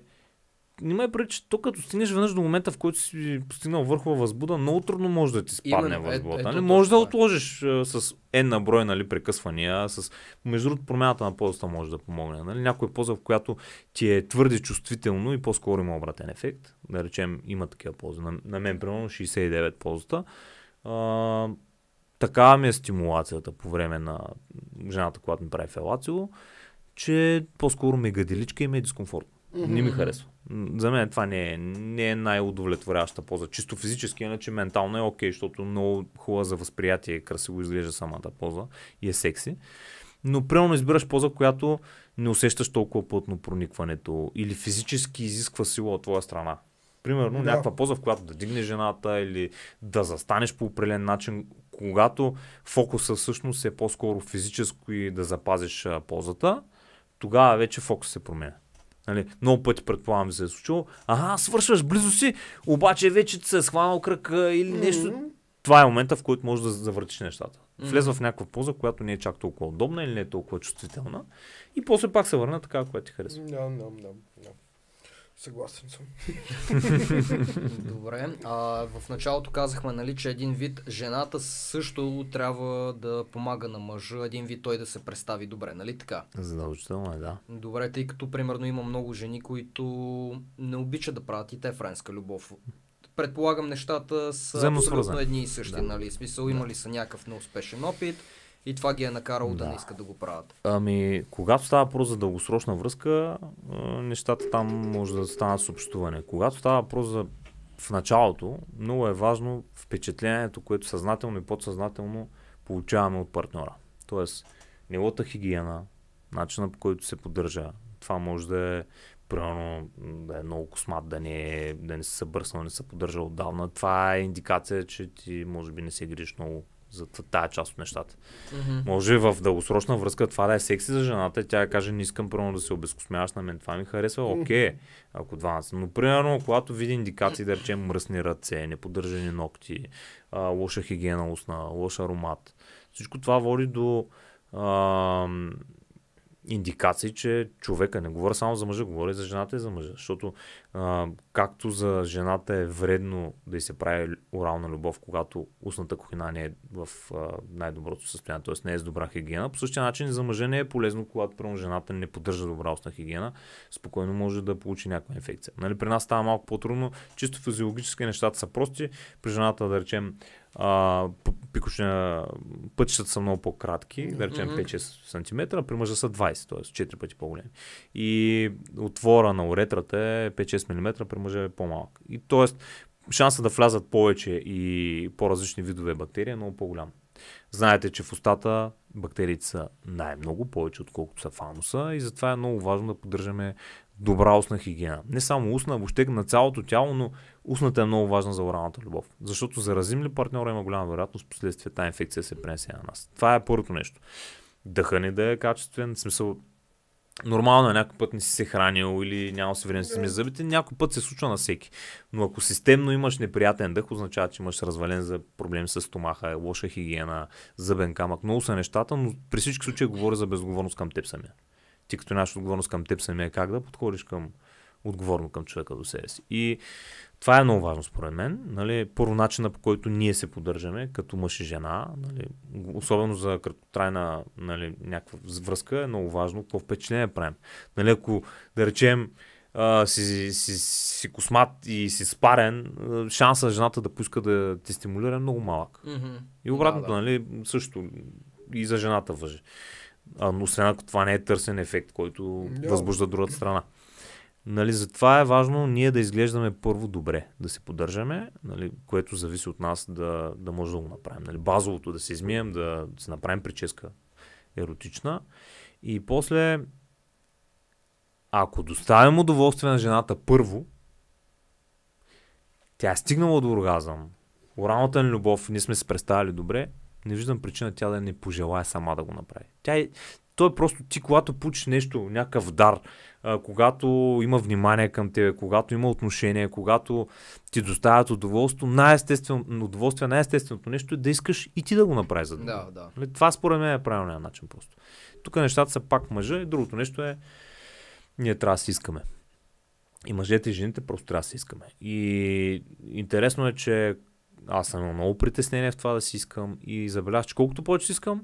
Нима е преди, че то като стигнеш веднъж до момента, в който си постигнал върхова възбуда, много трудно може да ти спадне възбуда. Е, е, Може да отложиш е, с N на брой нали, прекъсвания. С... Между другото, промяната на позата може да помогне. Нали? Някоя поза, в която ти е твърде чувствително и по-скоро има обратен ефект. Да речем, има такива пози. На, на мен, примерно, 69 позата. А, такава ми е стимулацията по време на жената, която ми прави фелацио, че по-скоро ме гаделичка и ме е дискомфортно. Mm-hmm. Не ми харесва. За мен това не е, не е най-удовлетворяваща поза. Чисто физически, иначе ментално е окей, okay, защото много хубава за възприятие, красиво изглежда самата поза и е секси. Но примерно избираш поза, която не усещаш толкова плътно проникването или физически изисква сила от твоя страна. Примерно да. някаква поза, в която да дигнеш жената или да застанеш по определен начин, когато фокуса всъщност е по-скоро физическо и да запазиш позата, тогава вече фокус се променя. Нали, много пъти предполагам се е случило. Ага, свършваш близо си, обаче вече се е схванал кръг или нещо. Mm-hmm. Това е момента, в който можеш да завъртиш нещата. Влез в някаква поза, която не е чак толкова удобна или не е толкова чувствителна. И после пак се върна така, която ти харесва. Ням, ням, ням. Съгласен съм. [LAUGHS] Добре. А, в началото казахме, нали, че един вид жената също трябва да помага на мъжа, един вид той да се представи добре, нали така? Задължително е, да. Добре, тъй като примерно има много жени, които не обичат да правят и те френска любов. Предполагам, нещата са абсолютно едни и същи, да. нали? Смисъл, имали са някакъв неуспешен опит и това ги е накарало да, да не искат да го правят. Ами, когато става въпрос за дългосрочна връзка, нещата там може да станат с общуване. Когато става въпрос за в началото, много е важно впечатлението, което съзнателно и подсъзнателно получаваме от партньора. Тоест, нивота хигиена, начина по който се поддържа, това може да е примерно да е много космат, да не, е, да не се събърсна, не се поддържа отдавна. Това е индикация, че ти може би не се грижиш много за тази част от нещата. Mm-hmm. Може в дългосрочна връзка това да е секси за жената, и тя каже, не искам първо да се обезкосмяваш на мен, това ми харесва, окей, okay, mm-hmm. ако 12. Но примерно, когато види индикации, да речем мръсни ръце, неподържани ногти, а, лоша хигиена устна, лош аромат, всичко това води до а, индикации, че човека, не говоря само за мъжа, говоря и за жената и за мъжа, защото а, както за жената е вредно да й се прави орална любов, когато устната кухина не е в а, най-доброто състояние, т.е. не е с добра хигиена, по същия начин за мъжа не е полезно, когато прямо жената не поддържа добра устна хигиена, спокойно може да получи някаква инфекция. Нали, при нас става малко по-трудно, чисто физиологически нещата са прости, при жената да речем а, пътищата са много по-кратки, да речем 5-6 см, при мъжа са 20, т.е. 4 пъти по-големи. И отвора на уретрата е 5-6 мм, при мъжа е по-малък. И т.е. шанса да влязат повече и по-различни видове бактерии е много по-голям. Знаете, че в устата бактериите са най-много, повече отколкото са фануса и затова е много важно да поддържаме добра устна хигиена. Не само устна, въобще на цялото тяло, но устната е много важна за уралната любов. Защото заразим ли партньора има голяма вероятност, последствия тази инфекция се пренесе на нас. Това е първото нещо. Дъха ни да е качествен, в смисъл Нормално е, някой път не си се хранил или няма суверен си ми зъбите, някой път се случва на всеки. Но ако системно имаш неприятен дъх, означава, че имаш развален за проблем с стомаха, лоша хигиена, зъбен камък. Много са нещата, но при всички случаи говоря за безговорност към теб самия ти като наша отговорност към теб самия, как да подходиш към отговорно към човека до себе си. И това е много важно според мен. Нали, първо начина по който ние се поддържаме като мъж и жена, нали, особено за краткотрайна нали, някаква връзка е много важно какво впечатление правим. Нали, ако да речем а, си, си, си космат и си спарен, шанса жената да поиска да те стимулира е много малък. Mm-hmm. И обратното, да, да. нали, също и за жената въжи. А, но освен ако това не е търсен ефект, който yeah. възбужда другата страна. Нали, затова е важно ние да изглеждаме първо добре, да се поддържаме, нали, което зависи от нас да, да може да го направим. Нали, базовото да се измием, да се направим прическа еротична. И после, ако доставим удоволствие на жената първо, тя е стигнала до оргазъм. Оралната ни любов, ние сме се представили добре, не виждам причина тя да не пожелая сама да го направи. Тя е, то е просто ти, когато получиш нещо, някакъв дар, а, когато има внимание към тебе, когато има отношение, когато ти доставят удоволствие, най-естествено, удоволствие, най-естественото нещо е да искаш и ти да го направи За да, да. Нали, това според мен е правилният начин просто. Тук нещата са пак мъжа и другото нещо е ние трябва да се искаме. И мъжете и жените просто трябва да се искаме. И интересно е, че аз съм имал много притеснение в това да си искам и забелязах, че колкото повече искам,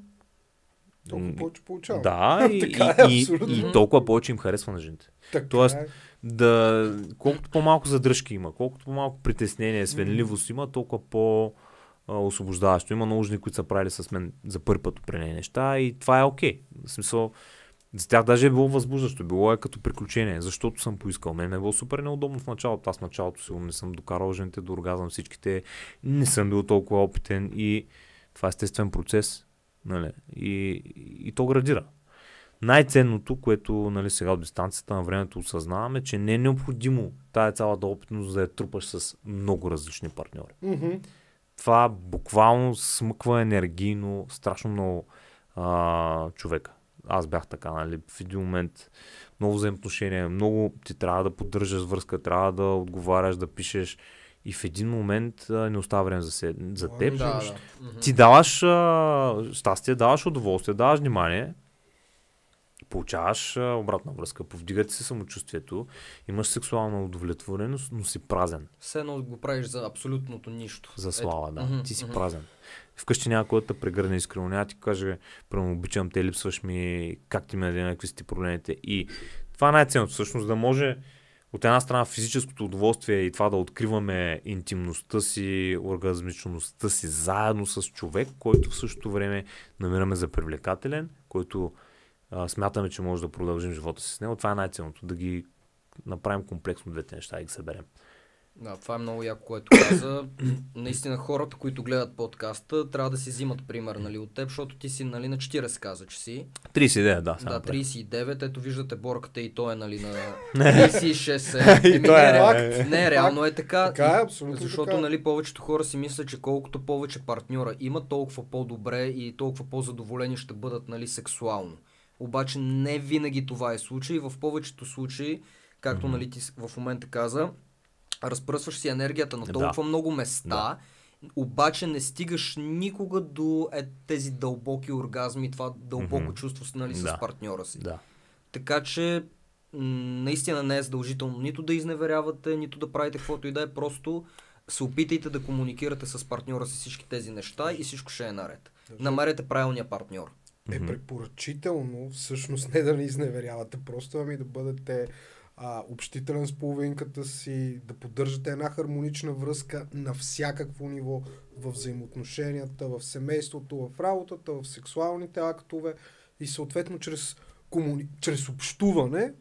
толкова повече получавам. Да, [LAUGHS] и, е, и, и, и толкова повече им харесва на жените. Така Тоест, е. да, колкото по-малко задръжки има, колкото по-малко притеснение, свенливост има, толкова по- освобождаващо. Има нужни, които са правили с мен за първи път определени неща и това е окей. Okay. В смисъл, за тях даже е било възбуждащо, било е като приключение, защото съм поискал. Мен е било супер неудобно в началото. Аз в началото сигурно не съм докарал жените до оргазъм всичките, не съм бил толкова опитен и това е естествен процес. Нали? И, и то градира. Най-ценното, което нали, сега от дистанцията на времето осъзнаваме, че не е необходимо тая цялата е опитност да я трупаш с много различни партньори. Mm-hmm. Това буквално смъква енергийно страшно много а, човека аз бях така, нали, в един момент много взаимоотношения, много ти трябва да поддържаш връзка, трябва да отговаряш, да пишеш и в един момент а, не остава време за, се, за теб. Да, да. Ти даваш а, щастие, даваш удоволствие, даваш внимание, получаваш а, обратна връзка, повдига ти се самочувствието, имаш сексуална удовлетвореност, но си празен. Все едно го правиш за абсолютното нищо. За слава, Ето. да. ти си празен вкъщи някой да прегърне искрено. Няма ти каже, прямо обичам те, липсваш ми, как ти ме даде какви са ти проблемите. И това е най-ценното, всъщност да може от една страна физическото удоволствие и това да откриваме интимността си, оргазмичността си заедно с човек, който в същото време намираме за привлекателен, който а, смятаме, че може да продължим живота си с него. Това е най-ценното, да ги направим комплексно двете неща и ги съберем. Да, това е много яко, което каза. [CLEARS THROAT] Наистина хората, които гледат подкаста, трябва да си взимат пример нали, от теб, защото ти си нали, на 40 каза, че си. 39, да. Да, 39. Ето виждате борката и той е нали, на 36. [LAUGHS] и [LAUGHS] е, не, е, факт, не, реално е така. така е, абсолютно защото така. Е. Нали, повечето хора си мислят, че колкото повече партньора има, толкова по-добре и толкова по-задоволени ще бъдат нали, сексуално. Обаче не винаги това е случай. В повечето случаи, както нали, ти в момента каза, разпръсваш си енергията на толкова да. много места, да. обаче не стигаш никога до е, тези дълбоки оргазми, това дълбоко mm-hmm. чувство нали, да. с партньора си. Да. Така че наистина не е задължително нито да изневерявате, нито да правите каквото и да е, просто се опитайте да комуникирате с партньора си всички тези неща и всичко ще е наред. Добре. Намерете правилния партньор. Е препоръчително всъщност не да не изневерявате, просто ами да бъдете а, общителен с половинката си, да поддържате една хармонична връзка на всякакво ниво, в взаимоотношенията, в семейството, в работата, в сексуалните актове и съответно чрез, комуни... чрез общуване,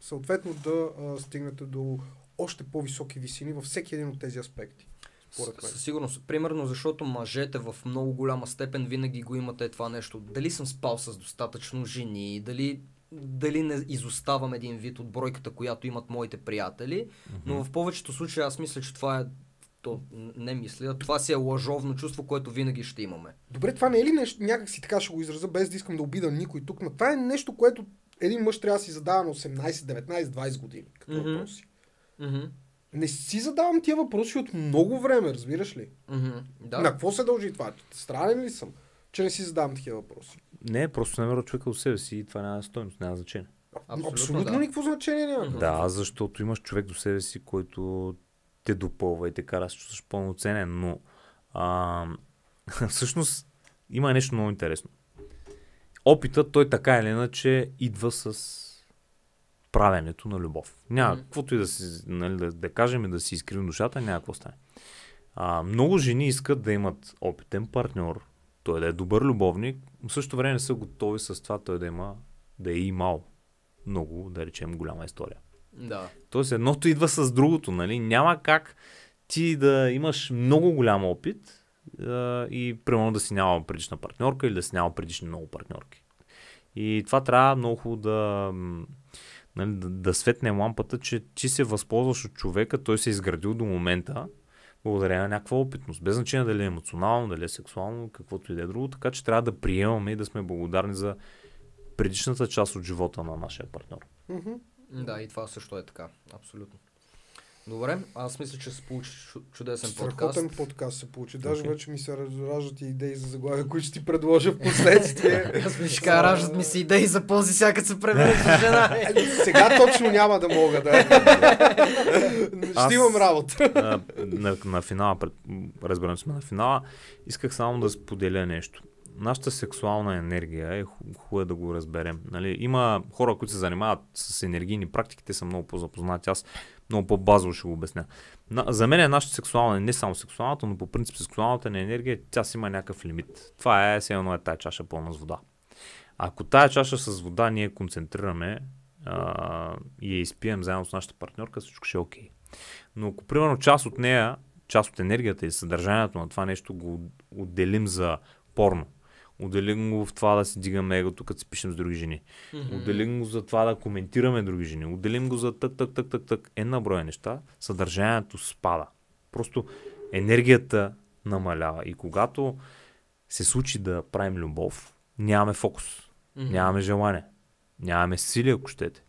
съответно да а, стигнете до още по-високи висини във всеки един от тези аспекти. Със сигурност. Примерно, защото мъжете в много голяма степен винаги го имате това нещо. Дали съм спал с достатъчно жени, дали дали не изоставам един вид от бройката, която имат моите приятели, mm-hmm. но в повечето случаи аз мисля, че това е то не мисля. Това си е лъжовно чувство, което винаги ще имаме. Добре, това не е ли нещо, някак си така ще го израза, без да искам да обида никой тук, но това е нещо, което един мъж трябва да си задава на 18, 19, 20 години, Какво mm-hmm. въпроси. Mm-hmm. Не си задавам тия въпроси от много време, разбираш ли? Mm-hmm. Да. На какво се дължи това? Странен ли съм, че не си задавам такива въпроси? не просто намерил човека от себе си и това няма стойност, няма значение. Абсолютно, Абсолютно да. никакво значение няма. Да, защото имаш човек до себе си, който те допълва и те кара се чувстваш пълноценен, но а, [LAUGHS] всъщност има нещо много интересно. Опитът той така или иначе идва с правенето на любов. Няма, mm. каквото и да, си, нали, да, да кажем и да си изкривим душата, няма какво стане. А, много жени искат да имат опитен партньор, той да е добър любовник, но също време не са готови с това той да има, да е имал много, да речем, голяма история. Да. Тоест едното идва с другото, нали? Няма как ти да имаш много голям опит а, и примерно да си няма предишна партньорка или да си няма предишни много партньорки. И това трябва много хубаво да, нали, да, да светне лампата, че ти се възползваш от човека, той се е изградил до момента благодарение на някаква опитност. Без значение дали е емоционално, дали е сексуално, каквото и да е друго. Така че трябва да приемаме и да сме благодарни за предишната част от живота на нашия партньор. Mm-hmm. Да, и това също е така. Абсолютно. Добре, аз мисля, че се получи чудесен Страхотен подкаст. Страхотен подкаст се получи. Даже okay. вече ми се раждат и идеи за заглавия, които ще ти предложа в последствие. [LAUGHS] аз ми ще раждат ми се идеи за ползи, всяка се превръща за жена. [LAUGHS] Е, сега точно няма да мога да. [LAUGHS] аз, имам работа. на, на финала, пред, разбирам сме на финала, исках само да споделя нещо нашата сексуална енергия е хубаво е да го разберем. Нали? Има хора, които се занимават с енергийни практики, те са много по-запознати. Аз много по-базово ще го обясня. На, за мен е нашата сексуална, не само сексуалната, но по принцип сексуалната ни енергия, тя си има някакъв лимит. Това е, все едно е тая чаша пълна с вода. Ако тая чаша с вода ние концентрираме а, и я изпием заедно с нашата партньорка, всичко ще е окей. Okay. Но ако примерно част от нея, част от енергията и съдържанието на това нещо го отделим за порно, Отделим го в това да си дигаме егото, като си пишем с други жени. Mm-hmm. Отделим го за това да коментираме други жени. Отделим го за тък, тък, тък, тък, тък. Една броя неща. Съдържанието спада. Просто енергията намалява. И когато се случи да правим любов, нямаме фокус. Mm-hmm. Нямаме желание. Нямаме сили, ако щете.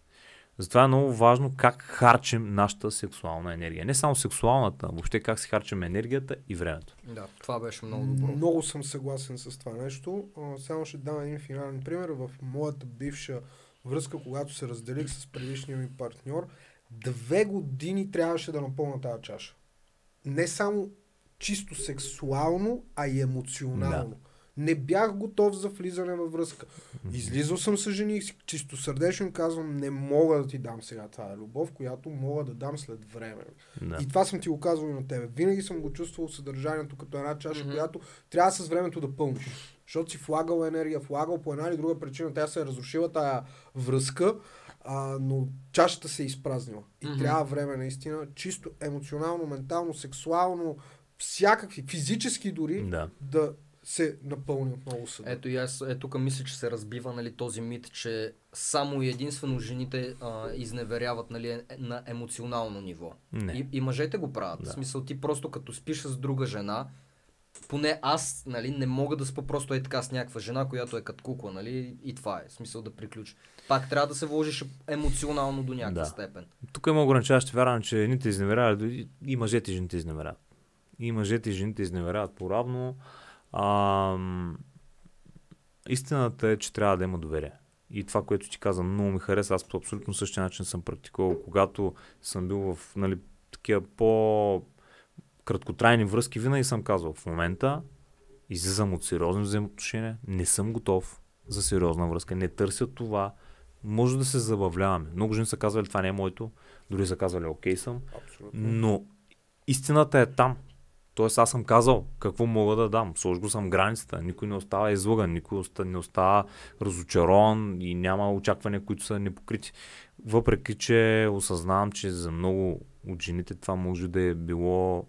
Затова е много важно как харчим нашата сексуална енергия. Не само сексуалната, въобще как си харчим енергията и времето. Да, това беше много добро. Много съм съгласен с това нещо. Само ще дам един финален пример. В моята бивша връзка, когато се разделих с предишния ми партньор, две години трябваше да напълна тази чаша. Не само чисто сексуално, а и емоционално. Да. Не бях готов за влизане във връзка. Излизал съм с жени чисто сърдечно казвам, не мога да ти дам сега тази любов, която мога да дам след време. Да. И това съм ти го казвал и на тебе. Винаги съм го чувствал съдържанието като една чаша, mm-hmm. която трябва с времето да пълниш. Защото си влагал енергия, влагал по една или друга причина, тя се е разрушила тая връзка а, но чашата се е изпразнила. И mm-hmm. трябва време наистина, чисто емоционално, ментално, сексуално, всякакви, физически дори, да, да се напълни отново съда. Ето и аз е, тук мисля, че се разбива нали, този мит, че само и единствено жените а, изневеряват нали, е, на емоционално ниво. Не. И, и мъжете го правят. Да. В смисъл ти просто като спиш с друга жена, поне аз нали, не мога да спа просто е така с някаква жена, която е като кукла. Нали, и това е смисъл да приключи. Пак трябва да се вложиш емоционално до някаква да. степен. Тук е много начащи вярвам, че едните изневеряват и мъжете и жените изневеряват. И мъжете и жените изневеряват по-равно. А, истината е, че трябва да има доверие. И това, което ти казвам, много ми хареса. Аз по абсолютно същия начин съм практикувал, когато съм бил в нали, такива по краткотрайни връзки, винаги съм казвал, в момента излизам от сериозни взаимоотношения, не съм готов за сериозна връзка, не търся това, може да се забавляваме. Много жени са казвали, това не е моето, дори са казвали, окей съм, Абсолютно. но истината е там. Тоест аз съм казал какво мога да дам. го съм границата. Никой не остава излъган, никой не остава разочарован и няма очаквания, които са непокрити. Въпреки, че осъзнавам, че за много от жените това може да е било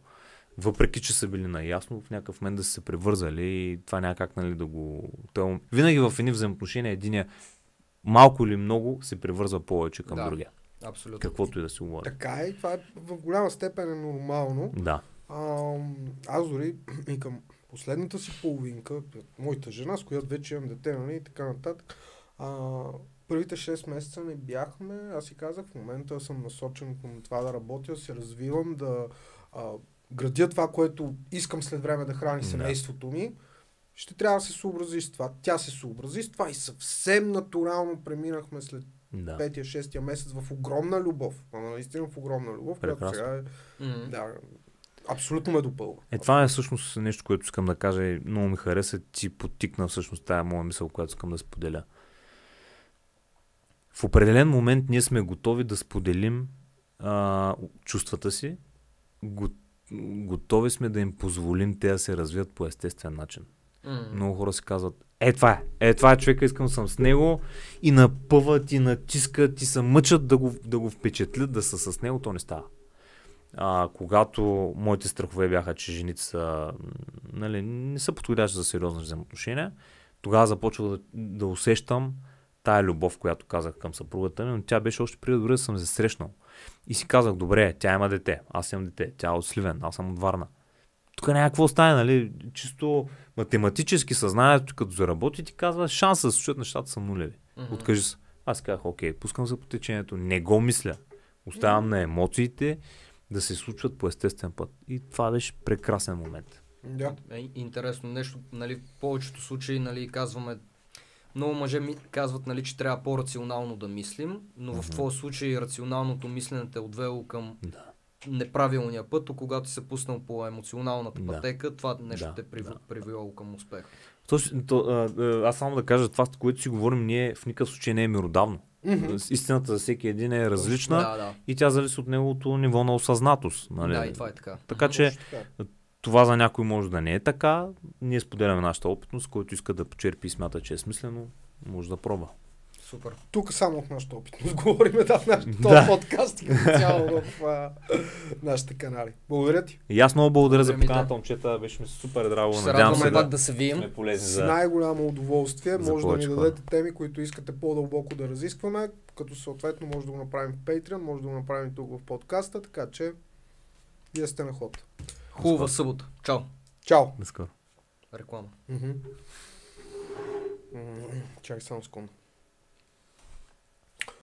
въпреки, че са били наясно, в някакъв момент да са се превързали и това някак нали, да го... Той, винаги в едни взаимоотношения единия малко или много се превързва повече към да, другия. Абсолютно. Каквото и да се говори. Така е, това е в голяма степен е нормално. Да. А, аз дори [CLEARS THROAT] и към последната си половинка, моята жена, с която вече имам дете, нали, и така нататък, а, първите 6 месеца не бяхме. Аз си казах, в момента съм насочен към това да работя, се развивам, да а, градя това, което искам след време да храни да. семейството ми. Ще трябва да се съобрази с това. Тя се съобрази с това и съвсем натурално преминахме след да. петия, шестия месец в огромна любов. Ама наистина в огромна любов, Прекрасно. която сега е... Mm-hmm. Да, абсолютно ме допълва. Е, това е всъщност нещо, което искам да кажа и много ми хареса, ти потикна всъщност тая моя мисъл, която искам да споделя. В определен момент ние сме готови да споделим а, чувствата си, готови сме да им позволим те да се развият по естествен начин. Mm. Много хора си казват, е това е, е това е човека, искам съм с него и напъват и натискат и се мъчат да го, да го впечатлят, да са с него, то не става а, когато моите страхове бяха, че жените са, нали, не са подходящи за сериозни взаимоотношения, тогава започвах да, да усещам тая любов, която казах към съпругата ми, но тя беше още преди добре да съм се срещнал. И си казах, добре, тя има дете, аз имам дете, тя е от Сливен, аз съм от Варна. Тук няма какво стане, нали? Чисто математически съзнанието, като заработи, ти казва, шанса да случат нещата са нулеви. Mm-hmm. Откажи се. Аз казах, окей, пускам за потечението, не го мисля. Оставам mm-hmm. на емоциите да се случват по естествен път. И това беше прекрасен момент. Да. Е, интересно нещо, нали, в повечето случаи, нали, казваме, много мъже ми казват, нали, че трябва по-рационално да мислим, но mm-hmm. в твоя случай рационалното мислене те е отвело към да. неправилния път, а когато си се пуснал по емоционалната пътека, да. това нещо да, те е прив... да. привело към успех. То, то, аз само да кажа, това, което си говорим, ние в никакъв случай не е миродавно. Mm-hmm. Истината за всеки един е различна да, да. и тя зависи от неговото ниво на осъзнатост. Нали? Да, и това е така. Така че така. това за някой може да не е така. Ние споделяме нашата опитност, който иска да почерпи и смята, че е смислено, може да пробва. Супер. Тук само от нашата опитност говорим, да, в нашата да. подкаст и цяло в а, нашите канали. Благодаря ти. И аз много благодаря за поканата, момчета. Беше ми супер драго. Ще Надявам се да, да се видим. С за... най-голямо удоволствие. За може да ни дадете теми, които искате по-дълбоко да разискваме, като съответно може да го направим в Patreon, може да го направим тук в подкаста, така че вие сте на ход. Хубава събота. Чао. Чао. До скоро. Реклама. Чакай само секунда.